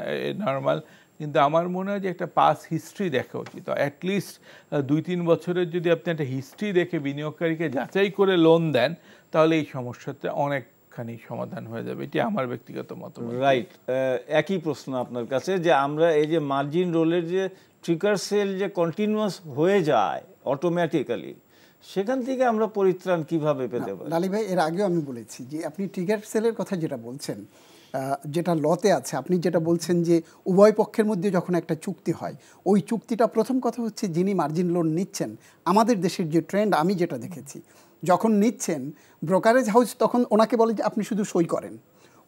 নর্মাল কিন্তু আমার মনে হয় যে একটা পাস হিস্ট্রি দেখা উচিত অ্যাটলিস্ট দুই তিন বছরের যদি আপনি একটা হিস্ট্রি দেখে বিনিয়োগকারীকে যাচাই করে লোন দেন তাহলে এই সমস্যাটা অনেক খানি সমাধান হয়ে যাবে এটি আমার ব্যক্তিগত মত রাইট একই প্রশ্ন আপনার কাছে যে আমরা এই যে মার্জিন রোলের যে ট্রিকার সেল যে কন্টিনিউয়াস হয়ে যায় অটোমেটিক্যালি সেখান থেকে আমরা পরিত্রাণ কিভাবে পেতে পারি লালি ভাই এর আগেও আমি বলেছি যে আপনি ট্রিগার সেলের কথা যেটা বলছেন যেটা লতে আছে আপনি যেটা বলছেন যে উভয় পক্ষের মধ্যে যখন একটা চুক্তি হয় ওই চুক্তিটা প্রথম কথা হচ্ছে যিনি মার্জিন লোন নিচ্ছেন আমাদের দেশের যে ট্রেন্ড আমি যেটা দেখেছি যখন নিচ্ছেন ব্রোকারেজ হাউস তখন ওনাকে বলে যে আপনি শুধু সই করেন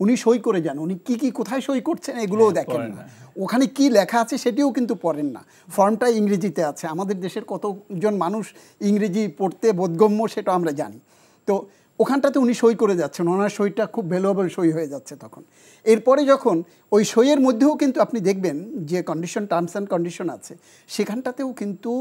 উনি সই করে যান উনি কি কি কোথায় সই করছেন এগুলোও হ্যাঁ, দেখেন না ওখানে কি লেখা আছে সেটিও কিন্তু পড়েন না ফর্মটা ইংরেজিতে আছে আমাদের দেশের কতজন মানুষ ইংরেজি পড়তে বোধগম্য সেটা আমরা জানি তো ওখানটাতে উনি সই করে যাচ্ছেন ওনার সইটা খুব ভ্যালুয়েবল সই হয়ে যাচ্ছে তখন এরপরে যখন ওই সইয়ের মধ্যেও কিন্তু আপনি দেখবেন যে কন্ডিশন টার্মস অ্যান্ড কন্ডিশন আছে সেখানটাতেও কিন্তু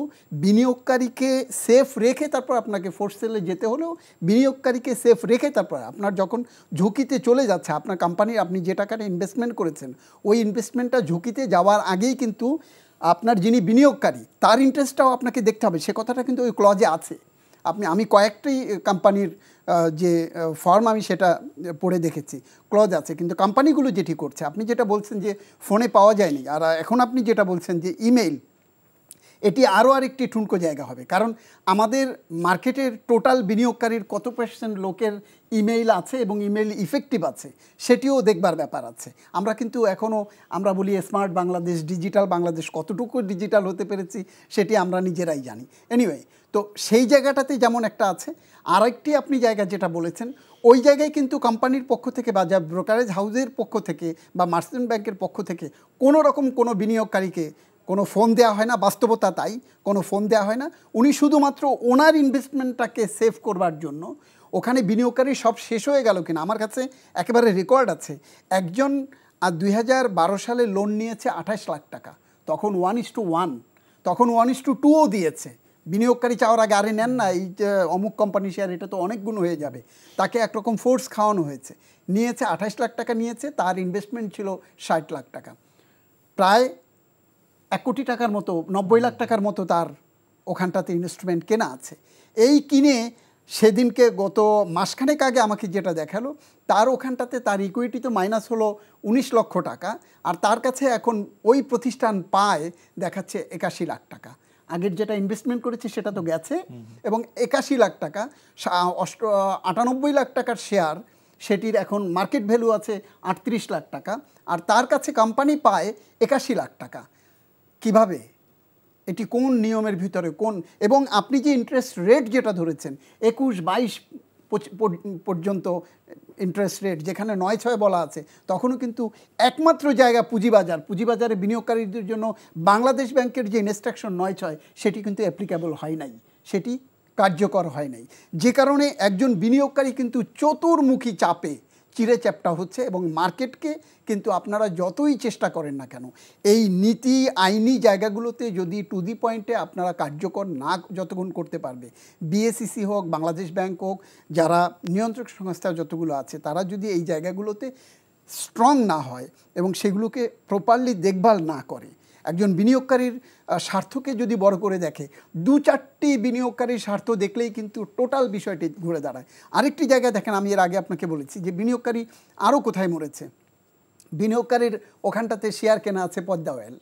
বিনিয়োগকারীকে সেফ রেখে তারপর আপনাকে ফোর্স সেলে যেতে হলেও বিনিয়োগকারীকে সেফ রেখে তারপর আপনার যখন ঝুঁকিতে চলে যাচ্ছে আপনার কোম্পানির আপনি যে টাকাটা ইনভেস্টমেন্ট করেছেন ওই ইনভেস্টমেন্টটা ঝুঁকিতে যাওয়ার আগেই কিন্তু আপনার যিনি বিনিয়োগকারী তার ইন্টারেস্টটাও আপনাকে দেখতে হবে সে কথাটা কিন্তু ওই ক্লজে আছে আপনি আমি কয়েকটি কোম্পানির যে ফর্ম আমি সেটা পড়ে দেখেছি ক্লজ আছে কিন্তু কোম্পানিগুলো যেটি করছে আপনি যেটা বলছেন যে ফোনে পাওয়া যায়নি আর এখন আপনি যেটা বলছেন যে ইমেইল এটি আরও আরেকটি ঠুনকো জায়গা হবে কারণ আমাদের মার্কেটের টোটাল বিনিয়োগকারীর কত পার্সেন্ট লোকের ইমেইল আছে এবং ইমেইল ইফেক্টিভ আছে সেটিও দেখবার ব্যাপার আছে আমরা কিন্তু এখনও আমরা বলি স্মার্ট বাংলাদেশ ডিজিটাল বাংলাদেশ কতটুকু ডিজিটাল হতে পেরেছি সেটি আমরা নিজেরাই জানি এনিওয়ে তো সেই জায়গাটাতে যেমন একটা আছে আরেকটি আপনি জায়গা যেটা বলেছেন ওই জায়গায় কিন্তু কোম্পানির পক্ষ থেকে বা যা ব্রোকারেজ হাউজের পক্ষ থেকে বা মার্চেন্ট ব্যাংকের পক্ষ থেকে কোনো রকম কোনো বিনিয়োগকারীকে কোনো ফোন দেওয়া হয় না বাস্তবতা তাই কোনো ফোন দেওয়া হয় না উনি শুধুমাত্র ওনার ইনভেস্টমেন্টটাকে সেভ করবার জন্য ওখানে বিনিয়োগকারী সব শেষ হয়ে গেল কিনা আমার কাছে একেবারে রেকর্ড আছে একজন আর দুই হাজার বারো সালে লোন নিয়েছে আঠাশ লাখ টাকা তখন ওয়ান ইস টু ওয়ান তখন ওয়ান ইস টু টুও দিয়েছে বিনিয়োগকারী চাওয়ার আগে আরে নেন না এই অমুক কোম্পানি শেয়ার এটা তো অনেক গুণ হয়ে যাবে তাকে একরকম ফোর্স খাওয়ানো হয়েছে নিয়েছে আঠাশ লাখ টাকা নিয়েছে তার ইনভেস্টমেন্ট ছিল ষাট লাখ টাকা প্রায় এক কোটি টাকার মতো নব্বই লাখ টাকার মতো তার ওখানটাতে ইনভেস্টমেন্ট কেনা আছে এই কিনে সেদিনকে গত মাসখানেক আগে আমাকে যেটা দেখালো তার ওখানটাতে তার ইকুইটি তো মাইনাস হলো ১৯ লক্ষ টাকা আর তার কাছে এখন ওই প্রতিষ্ঠান পায় দেখাচ্ছে একাশি লাখ টাকা আগের যেটা ইনভেস্টমেন্ট করেছি সেটা তো গেছে এবং একাশি লাখ টাকা অষ্ট আটানব্বই লাখ টাকার শেয়ার সেটির এখন মার্কেট ভ্যালু আছে আটত্রিশ লাখ টাকা আর তার কাছে কোম্পানি পায় একাশি লাখ টাকা কিভাবে এটি কোন নিয়মের ভিতরে কোন এবং আপনি যে ইন্টারেস্ট রেট যেটা ধরেছেন একুশ বাইশ পর্যন্ত ইন্টারেস্ট রেট যেখানে নয় ছয় বলা আছে তখনও কিন্তু একমাত্র জায়গা পুঁজিবাজার পুঁজিবাজারে বিনিয়োগকারীদের জন্য বাংলাদেশ ব্যাংকের যে ইনস্ট্রাকশন নয় ছয় সেটি কিন্তু অ্যাপ্লিকেবল হয় নাই সেটি কার্যকর হয় নাই যে কারণে একজন বিনিয়োগকারী কিন্তু চতুর্মুখী চাপে চিরে চ্যাপটা হচ্ছে এবং মার্কেটকে কিন্তু আপনারা যতই চেষ্টা করেন না কেন এই নীতি আইনি জায়গাগুলোতে যদি টু দি পয়েন্টে আপনারা কার্যকর না যতক্ষণ করতে পারবে বিএসিসি হোক বাংলাদেশ ব্যাংক হোক যারা নিয়ন্ত্রক সংস্থা যতগুলো আছে তারা যদি এই জায়গাগুলোতে স্ট্রং না হয় এবং সেগুলোকে প্রপারলি দেখভাল না করে একজন বিনিয়োগকারীর স্বার্থকে যদি বড় করে দেখে দু চারটি বিনিয়োগকারীর স্বার্থ দেখলেই কিন্তু টোটাল বিষয়টি ঘুরে দাঁড়ায় আরেকটি জায়গায় দেখেন আমি এর আগে আপনাকে বলেছি যে বিনিয়োগকারী আরও কোথায় মরেছে বিনিয়োগকারীর ওখানটাতে শেয়ার কেনা আছে পদ্মা অয়েল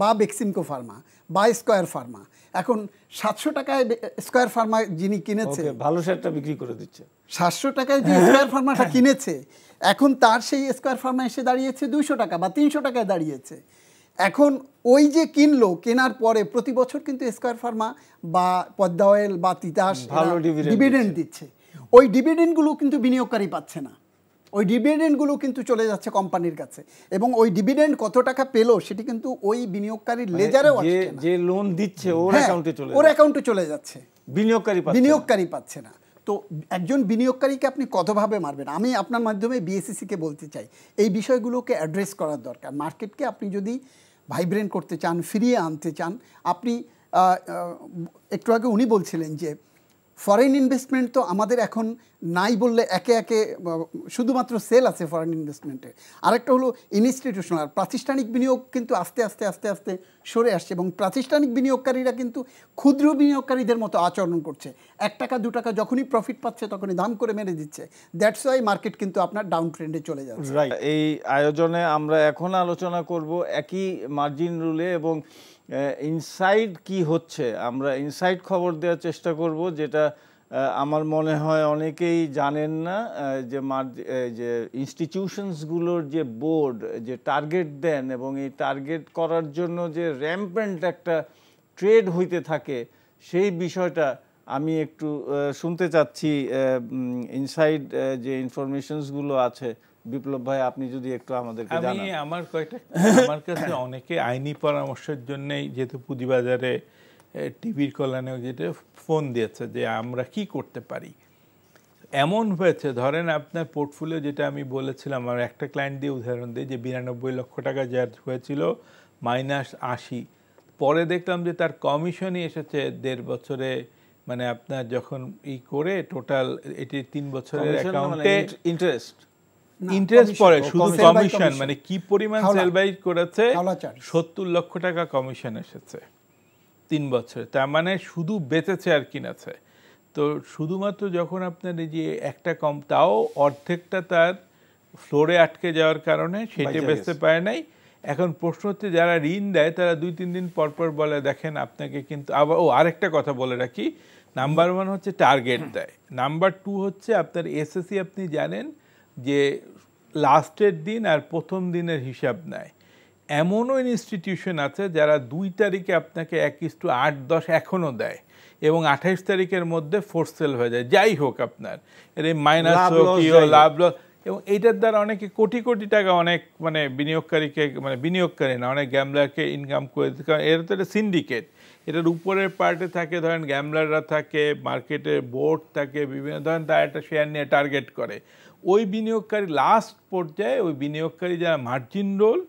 বা বেক্সিমকো ফার্মা বা স্কোয়ার ফার্মা এখন সাতশো টাকায় স্কোয়ার ফার্মা যিনি কিনেছে ভালো শেয়ারটা বিক্রি করে দিচ্ছে সাতশো টাকায় যে স্কোয়ার ফার্মাটা কিনেছে এখন তার সেই স্কোয়ার ফার্মা এসে দাঁড়িয়েছে দুইশো টাকা বা তিনশো টাকায় দাঁড়িয়েছে এখন ওই যে কিনলো কেনার পরে প্রতি বছর কিন্তু স্কয়ার ফার্মা বা পদ্মা অয়েল বা তিতাস ডিভিডেন্ড দিচ্ছে ওই ডিভিডেন্ডগুলো কিন্তু বিনিয়োগকারী পাচ্ছে না ওই ডিভিডেন্ডগুলো কিন্তু চলে যাচ্ছে কোম্পানির কাছে এবং ওই ডিভিডেন্ড কত টাকা পেলো সেটি কিন্তু ওই বিনিয়োগকারীর মানে লেজারেও আসছে যে লোন দিচ্ছে ওর অ্যাকাউন্টে চলে ওর অ্যাকাউন্টে চলে যাচ্ছে বিনিয়োগকারী বিনিয়োগকারী পাচ্ছে না তো একজন বিনিয়োগকারীকে আপনি কতভাবে মারবেন আমি আপনার মাধ্যমে বিএসসিসিকে e বলতে চাই এই বিষয়গুলোকে অ্যাড্রেস করার দরকার মার্কেটকে আপনি যদি ভাইব্রেন্ট করতে চান ফিরিয়ে আনতে চান আপনি একটু আগে উনি বলছিলেন যে ফরেন ইনভেস্টমেন্ট তো আমাদের এখন নাই বললে একে একে শুধুমাত্র সেল আছে ফরেন ইনভেস্টমেন্টের আরেকটা হলো ইনস্টিটিউশনাল প্রাতিষ্ঠানিক বিনিয়োগ কিন্তু আস্তে আস্তে আস্তে আস্তে সরে আসছে এবং প্রাতিষ্ঠানিক বিনিয়োগকারীরা কিন্তু ক্ষুদ্র বিনিয়োগকারীদের মতো আচরণ করছে এক টাকা দু টাকা যখনই প্রফিট পাচ্ছে তখনই দাম করে মেরে দিচ্ছে দ্যাটস ওয়াই মার্কেট কিন্তু আপনার ডাউন ট্রেন্ডে চলে যাচ্ছে এই আয়োজনে আমরা এখন আলোচনা করব একই মার্জিন রুলে এবং ইনসাইড কি হচ্ছে আমরা ইনসাইড খবর দেওয়ার চেষ্টা করব যেটা আমার মনে হয় অনেকেই জানেন না যে যে ইনস্টিটিউশনসগুলোর যে বোর্ড যে টার্গেট দেন এবং এই টার্গেট করার জন্য যে র্যাম্পেন্ট একটা ট্রেড হইতে থাকে সেই বিষয়টা আমি একটু শুনতে চাচ্ছি ইনসাইড যে ইনফরমেশনসগুলো আছে বিপ্লব ভাই আপনি যদি একটু আমাদের আমি আমার কয়েকটা আমার কাছে অনেকে আইনি পরামর্শের জন্যেই যেহেতু পুঁজিবাজারে টিভির কল্যাণে যেটা ফোন দিয়েছে যে আমরা কি করতে পারি এমন হয়েছে ধরেন আপনার পোর্টফোলিও যেটা আমি বলেছিলাম আমার একটা ক্লায়েন্ট দিয়ে উদাহরণ দিই যে বিরানব্বই লক্ষ টাকা যার হয়েছিল মাইনাস আশি পরে দেখলাম যে তার কমিশনই এসেছে দেড় বছরে মানে আপনার যখন ই করে টোটাল এটি তিন বছরের অ্যাকাউন্টে ইন্টারেস্ট ইন্টারেস্ট পরে শুধু কমিশন মানে কি পরিমাণ সেল বাই করেছে সত্তর লক্ষ টাকা কমিশন এসেছে তিন বছরে তার মানে শুধু বেচেছে আর কিনেছে তো শুধুমাত্র যখন আপনার এই যে একটা কম তাও অর্ধেকটা তার ফ্লোরে আটকে যাওয়ার কারণে সেটা বেচতে পারে নাই এখন প্রশ্ন হচ্ছে যারা ঋণ দেয় তারা দুই তিন দিন পর পর বলে দেখেন আপনাকে কিন্তু আবার ও আরেকটা কথা বলে রাখি নাম্বার ওয়ান হচ্ছে টার্গেট দেয় নাম্বার টু হচ্ছে আপনার এসএসসি আপনি জানেন যে লাস্টের দিন আর প্রথম দিনের হিসাব নেয় এমনও ইনস্টিটিউশন আছে যারা দুই তারিখে আপনাকে এক ইস্টু আট দশ এখনও দেয় এবং আঠাইশ তারিখের মধ্যে ফোর্স সেল হয়ে যায় যাই হোক আপনার এর মাইনাস হোক লাভ ইয়ে লস এবং এইটার দ্বারা অনেকে কোটি কোটি টাকা অনেক মানে বিনিয়োগকারীকে মানে বিনিয়োগকারী না অনেক গ্যামলারকে ইনকাম করে দিতে কারণ এটা তো একটা সিন্ডিকেট এটার উপরের পার্টে থাকে ধরেন গ্যামলাররা থাকে মার্কেটে বোর্ড থাকে বিভিন্ন ধরেন তারা একটা শেয়ার নিয়ে টার্গেট করে ওই বিনিয়োগকারী লাস্ট পর্যায়ে ওই বিনিয়োগকারী যারা মার্জিন রোল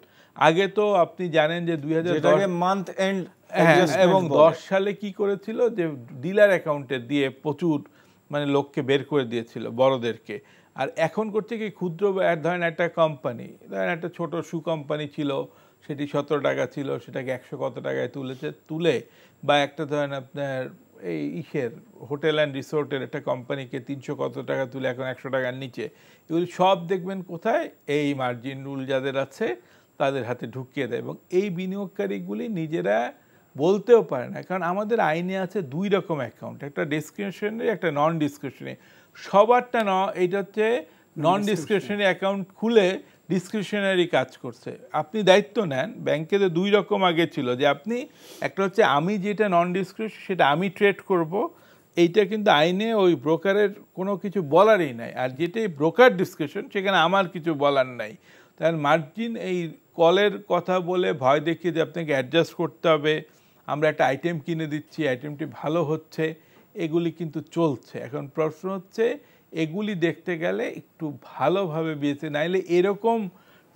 আগে তো আপনি জানেন যে দুই হাজার মান্থ হ্যাঁ, এন্ড এবং দশ সালে কি করেছিল যে ডিলার অ্যাকাউন্টে দিয়ে প্রচুর মানে লোককে বের করে দিয়েছিল বড়দেরকে আর এখন করছে কি ক্ষুদ্র ধরেন একটা কোম্পানি ধরেন একটা ছোট সু কোম্পানি ছিল সেটি সতেরো টাকা ছিল সেটাকে একশো কত টাকায় তুলেছে তুলে বা একটা ধরেন আপনার এই ইসের হোটেল অ্যান্ড রিসোর্টের একটা কোম্পানিকে তিনশো কত টাকা তুলে এখন একশো টাকার নিচে এগুলি সব দেখবেন কোথায় এই মার্জিন রুল যাদের আছে তাদের হাতে ঢুকিয়ে দেয় এবং এই বিনিয়োগকারীগুলি নিজেরা বলতেও পারে না কারণ আমাদের আইনে আছে দুই রকম অ্যাকাউন্ট একটা ডিসক্রিপশনারি একটা নন ডিসক্রিপশনারি সবারটা ন এটা হচ্ছে নন ডিসক্রিপশনারি অ্যাকাউন্ট খুলে ডিসক্রিপশনারি কাজ করছে আপনি দায়িত্ব নেন ব্যাংকে তো দুই রকম আগে ছিল যে আপনি একটা হচ্ছে আমি যেটা নন ডিসক্রিপশন সেটা আমি ট্রেড করব এইটা কিন্তু আইনে ওই ব্রোকারের কোনো কিছু বলারই নাই আর যেটাই ব্রোকার ডিসক্রিপশন সেখানে আমার কিছু বলার নাই তার মার্জিন এই কলের কথা বলে ভয় দেখিয়ে যে আপনাকে অ্যাডজাস্ট করতে হবে আমরা একটা আইটেম কিনে দিচ্ছি আইটেমটি ভালো হচ্ছে এগুলি কিন্তু চলছে এখন প্রশ্ন হচ্ছে এগুলি দেখতে গেলে একটু ভালোভাবে বিয়েছে নাইলে এরকম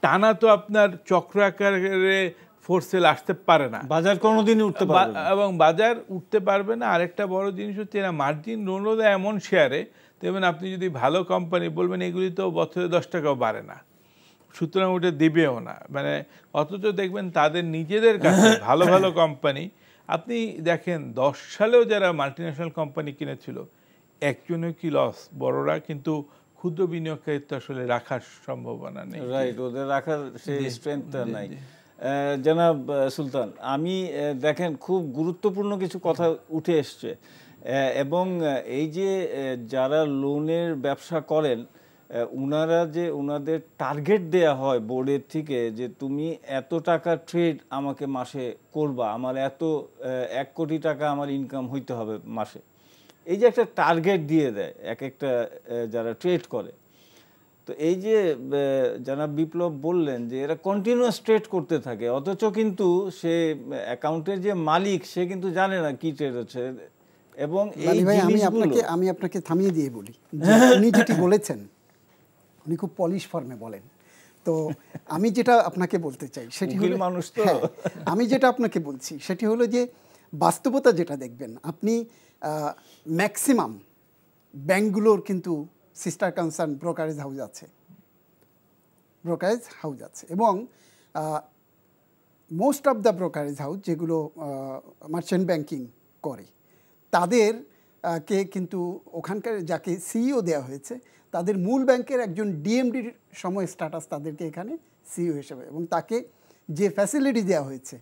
টানা তো আপনার চক্র আকারে ফোর্সেল আসতে পারে না বাজার কোনোদিন উঠতে পারবে এবং বাজার উঠতে পারবে না আরেকটা বড় জিনিস হচ্ছে এরা মার্জিন লোনও দেয় এমন শেয়ারে দেখবেন আপনি যদি ভালো কোম্পানি বলবেন এগুলি তো বছরে দশ টাকাও বাড়ে না সুতরাং ওটা দেবেও না মানে অথচ দেখবেন তাদের নিজেদের কাছে ভালো ভালো কোম্পানি আপনি দেখেন দশ সালেও যারা মাল্টিন্যাশনাল কোম্পানি কিনেছিল একজনে কি লস বড়রা কিন্তু ক্ষুদ্র বিনিয়োগকারী তো আসলে রাখার সম্ভাবনা নেই রাইট ওদের রাখার সেই স্ট্রেংথটা নাই জনাব সুলতান আমি দেখেন খুব গুরুত্বপূর্ণ কিছু কথা উঠে এসছে এবং এই যে যারা লোনের ব্যবসা করেন ওনারা যে ওনাদের টার্গেট দেয়া হয় বোর্ডের থেকে যে তুমি এত টাকা ট্রেড আমাকে মাসে করবা আমার এত এক কোটি টাকা আমার ইনকাম হইতে হবে মাসে এই যে একটা টার্গেট দিয়ে দেয় এক একটা যারা ট্রেড করে তো এই যে যারা বিপ্লব বললেন যে এরা কন্টিনিউয়াস ট্রেড করতে থাকে অথচ কিন্তু সে অ্যাকাউন্টের যে মালিক সে কিন্তু জানে না কি ট্রেড হচ্ছে এবং আমি আপনাকে আমি আপনাকে থামিয়ে দিয়ে বলি আপনি যেটি বলেছেন উনি খুব পলিশ ফর্মে বলেন তো আমি যেটা আপনাকে বলতে চাই সেটি হলো মানুষ তো হ্যাঁ, আমি যেটা আপনাকে বলছি সেটি হলো যে বাস্তবতা যেটা দেখবেন আপনি ম্যাক্সিমাম ব্যাংকগুলোর কিন্তু সিস্টার কনসার্ন ব্রোকারেজ হাউস আছে ব্রোকারেজ হাউস আছে এবং most of the brokerage house যেগুলো মার্চেন্ট ব্যাংকিং করে তাদের কে কিন্তু ওখানকার যাকে সিইও e দেওয়া হয়েছে তাদের মূল ব্যাংকের একজন ডিএমডির সময় স্ট্যাটাস তাদেরকে এখানে সিইও e হিসেবে এবং তাকে যে ফ্যাসিলিটি দেওয়া হয়েছে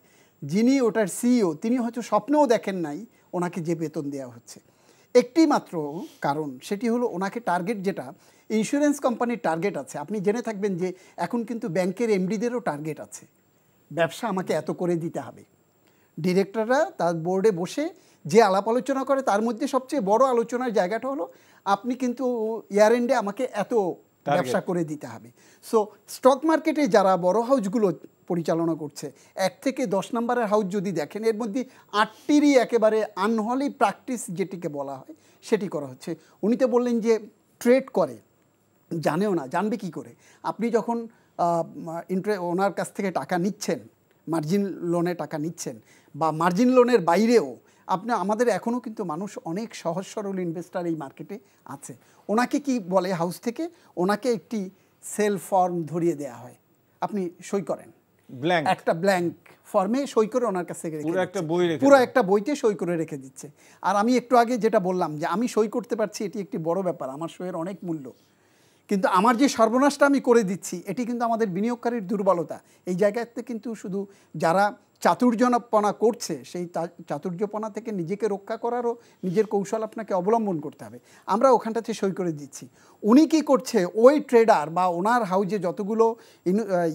যিনি ওটার সিইও e তিনি হয়তো স্বপ্নেও দেখেন নাই ওনাকে যে বেতন দেওয়া হচ্ছে একটি মাত্র কারণ সেটি হলো ওনাকে টার্গেট যেটা ইন্স্যুরেন্স কোম্পানির টার্গেট আছে আপনি জেনে থাকবেন যে এখন কিন্তু ব্যাংকের এমডিদেরও টার্গেট আছে ব্যবসা আমাকে এত করে দিতে হবে ডিরেক্টররা তার বোর্ডে বসে যে আলাপ আলোচনা করে তার মধ্যে সবচেয়ে বড় আলোচনার জায়গাটা হলো আপনি কিন্তু ইয়ার এন্ডে আমাকে এত ব্যবসা করে দিতে হবে সো স্টক মার্কেটে যারা বড় হাউসগুলো পরিচালনা করছে এক থেকে দশ নম্বরের হাউস যদি দেখেন এর মধ্যে আটটিরই একেবারে আনহলি প্র্যাকটিস যেটিকে বলা হয় সেটি করা হচ্ছে উনি তো বললেন যে ট্রেড করে জানেও না জানবে কি করে আপনি যখন ইন্টারে ওনার কাছ থেকে টাকা নিচ্ছেন মার্জিন লোনে টাকা নিচ্ছেন বা মার্জিন লোনের বাইরেও আপনি আমাদের এখনও কিন্তু মানুষ অনেক সহজ সরল ইনভেস্টার এই মার্কেটে আছে ওনাকে কি বলে হাউস থেকে ওনাকে একটি সেল ফর্ম ধরিয়ে দেয়া হয় আপনি সই করেন ব্ল্যাঙ্ক একটা ব্ল্যাঙ্ক ফর্মে সই করে ওনার কাছে পুরো একটা বই পুরো একটা বইতে সই করে রেখে দিচ্ছে আর আমি একটু আগে যেটা বললাম যে আমি সই করতে পারছি এটি একটি বড় ব্যাপার আমার সইয়ের অনেক মূল্য কিন্তু আমার যে সর্বনাশটা আমি করে দিচ্ছি এটি কিন্তু আমাদের বিনিয়োগকারীর দুর্বলতা এই জায়গাতে কিন্তু শুধু যারা চাতুর্যপনা করছে সেই চাতুর্যপনা থেকে নিজেকে রক্ষা করারও নিজের কৌশল আপনাকে অবলম্বন করতে হবে আমরা ওখানটাতে সই করে দিচ্ছি উনি কি করছে ওই ট্রেডার বা ওনার হাউজে যতগুলো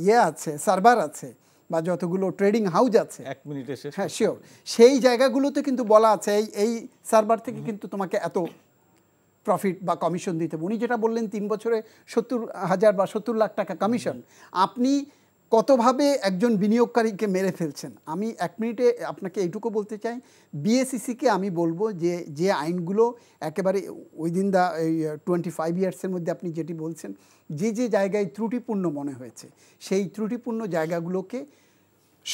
ইয়ে আছে সার্ভার আছে বা যতগুলো ট্রেডিং হাউজ আছে এক এসে হ্যাঁ শিওর সেই জায়গাগুলোতে কিন্তু বলা আছে এই এই সার্ভার থেকে কিন্তু তোমাকে এত প্রফিট বা কমিশন দিতে উনি যেটা বললেন তিন বছরে সত্তর হাজার বা সত্তর লাখ টাকা কমিশন আপনি কতভাবে একজন বিনিয়োগকারীকে মেরে ফেলছেন আমি এক মিনিটে আপনাকে এইটুকু বলতে চাই বিএসিসিকে আমি বলবো যে যে আইনগুলো একেবারে উইদিন দ্য টোয়েন্টি ফাইভ ইয়ার্সের মধ্যে আপনি যেটি বলছেন যে যে জায়গায় ত্রুটিপূর্ণ মনে হয়েছে সেই ত্রুটিপূর্ণ জায়গাগুলোকে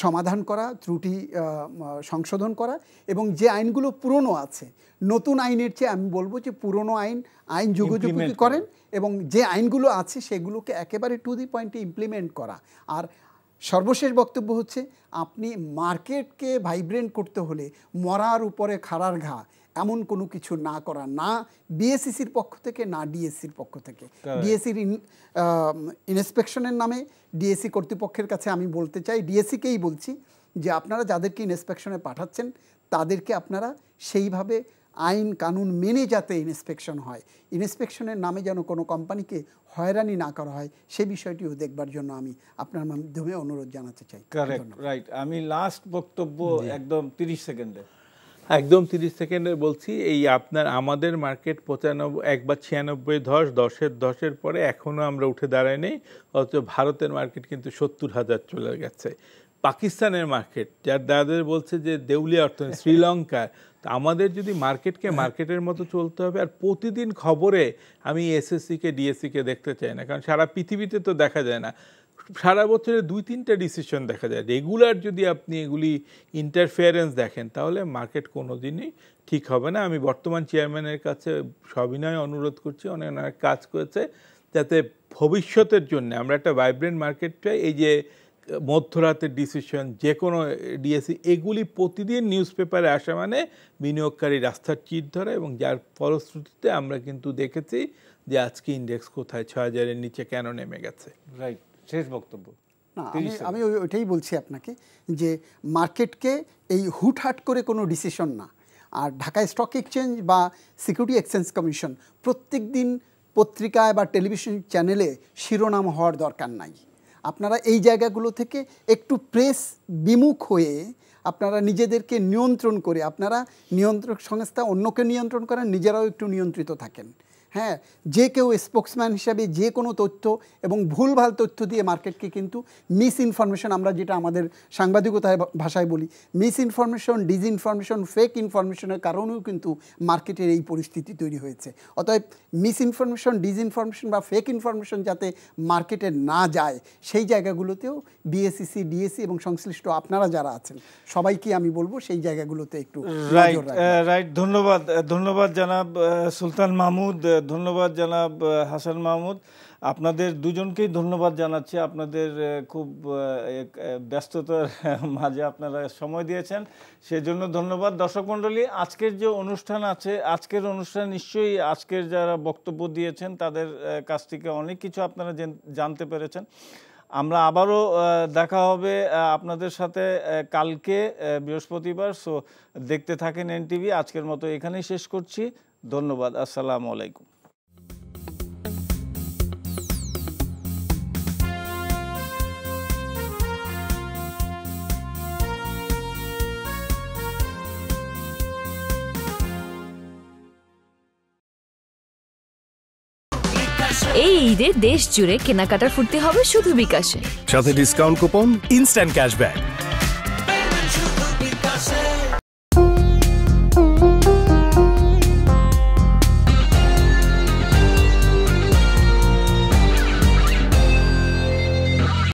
সমাধান করা ত্রুটি সংশোধন করা এবং যে আইনগুলো পুরনো আছে নতুন আইনের চেয়ে আমি বলবো যে পুরনো আইন আইন যুগযুগি করেন এবং যে আইনগুলো আছে সেগুলোকে একেবারে টু দি পয়েন্টে ইমপ্লিমেন্ট করা আর সর্বশেষ বক্তব্য হচ্ছে আপনি মার্কেটকে ভাইব্রেন্ট করতে হলে মরার উপরে খাড়ার ঘা এমন কোনো কিছু না করা না বিএসিসির e পক্ষ থেকে না ডিএসসির e পক্ষ থেকে ডিএসসির e ইন্সপেকশনের নামে ডিএসসি কর্তৃপক্ষের কাছে আমি বলতে চাই ডিএসসিকেই বলছি যে আপনারা যাদেরকে ইন্সপেকশনে পাঠাচ্ছেন তাদেরকে আপনারা সেইভাবে আইন কানুন মেনে যাতে ইন্সপেকশন হয় ইন্সপেকশনের নামে যেন কোনো কোম্পানিকে হয়রানি না করা হয় সে বিষয়টিও দেখবার জন্য আমি আপনার মাধ্যমে অনুরোধ জানাতে চাই রাইট আমি লাস্ট বক্তব্য একদম তিরিশ সেকেন্ডে একদম তিরিশ সেকেন্ডে বলছি এই আপনার আমাদের মার্কেট পঁচানব্বই একবার ছিয়ানব্বই ধস দশের দশের পরে এখনও আমরা উঠে দাঁড়াই নেই অথচ ভারতের মার্কেট কিন্তু সত্তর হাজার চলে গেছে পাকিস্তানের মার্কেট যার দাদাদের বলছে যে দেউলিয়া অর্থনীতি শ্রীলঙ্কা আমাদের যদি মার্কেটকে মার্কেটের মতো চলতে হবে আর প্রতিদিন খবরে আমি এসএসসিকে ডিএসসিকে দেখতে চাই না কারণ সারা পৃথিবীতে তো দেখা যায় না সারা বছরে দুই তিনটা ডিসিশন দেখা যায় রেগুলার যদি আপনি এগুলি ইন্টারফিয়ারেন্স দেখেন তাহলে মার্কেট কোনো দিনই ঠিক হবে না আমি বর্তমান চেয়ারম্যানের কাছে সবিনয় অনুরোধ করছি অনেক অনেক কাজ করেছে যাতে ভবিষ্যতের জন্য আমরা একটা ভাইব্রেন্ট মার্কেট চাই এই যে মধ্যরাতের ডিসিশন যে কোনো ডিএসি এগুলি প্রতিদিন নিউজ পেপারে আসা মানে বিনিয়োগকারী রাস্তার চিট ধরে এবং যার ফলশ্রুতিতে আমরা কিন্তু দেখেছি যে আজকে ইন্ডেক্স কোথায় ছ হাজারের নিচে কেন নেমে গেছে রাইট শেষ বক্তব্য না আমি ওইটাই বলছি আপনাকে যে মার্কেটকে এই হুটহাট করে কোনো ডিসিশন না আর ঢাকায় স্টক এক্সচেঞ্জ বা সিকিউরিটি এক্সচেঞ্জ কমিশন প্রত্যেক দিন পত্রিকায় বা টেলিভিশন চ্যানেলে শিরোনাম হওয়ার দরকার নাই আপনারা এই জায়গাগুলো থেকে একটু প্রেস বিমুখ হয়ে আপনারা নিজেদেরকে নিয়ন্ত্রণ করে আপনারা নিয়ন্ত্রক সংস্থা অন্যকে নিয়ন্ত্রণ করেন নিজেরাও একটু নিয়ন্ত্রিত থাকেন হ্যাঁ যে কেউ স্পোক্সম্যান হিসাবে যে কোনো তথ্য এবং ভুলভাল তথ্য দিয়ে মার্কেটকে কিন্তু মিস ইনফরমেশন আমরা যেটা আমাদের সাংবাদিকতায় ভাষায় বলি মিস ইনফরমেশন ইনফরমেশন ফেক ইনফরমেশনের কারণেও কিন্তু মার্কেটের এই পরিস্থিতি তৈরি হয়েছে অতএব মিস ইনফরমেশন ইনফরমেশন বা ফেক ইনফরমেশন যাতে মার্কেটে না যায় সেই জায়গাগুলোতেও বিএসসিসি ডিএসসি e e এবং সংশ্লিষ্ট আপনারা যারা আছেন সবাইকে আমি বলবো সেই জায়গাগুলোতে একটু রাইট রাইট uh, ধন্যবাদ ধন্যবাদ জানাব সুলতান মাহমুদ ধন্যবাদ জানাব হাসান মাহমুদ আপনাদের দুজনকেই ধন্যবাদ জানাচ্ছি আপনাদের খুব ব্যস্ততার মাঝে আপনারা সময় দিয়েছেন সেজন্য ধন্যবাদ দর্শক মণ্ডলী আজকের যে অনুষ্ঠান আছে আজকের অনুষ্ঠান নিশ্চয়ই আজকের যারা বক্তব্য দিয়েছেন তাদের কাছ থেকে অনেক কিছু আপনারা জানতে পেরেছেন আমরা আবারও দেখা হবে আপনাদের সাথে কালকে বৃহস্পতিবার সো দেখতে থাকেন এনটিভি আজকের মতো এখানেই শেষ করছি ধন্যবাদ আসসালামু আলাইকুম ঈদে দেশ জুড়ে কেনাকাটার ফুটতে হবে শুধু বিকাশে সাথে ডিসকাউন্ট কুপন ইনস্ট্যান্ট ক্যাশব্যাক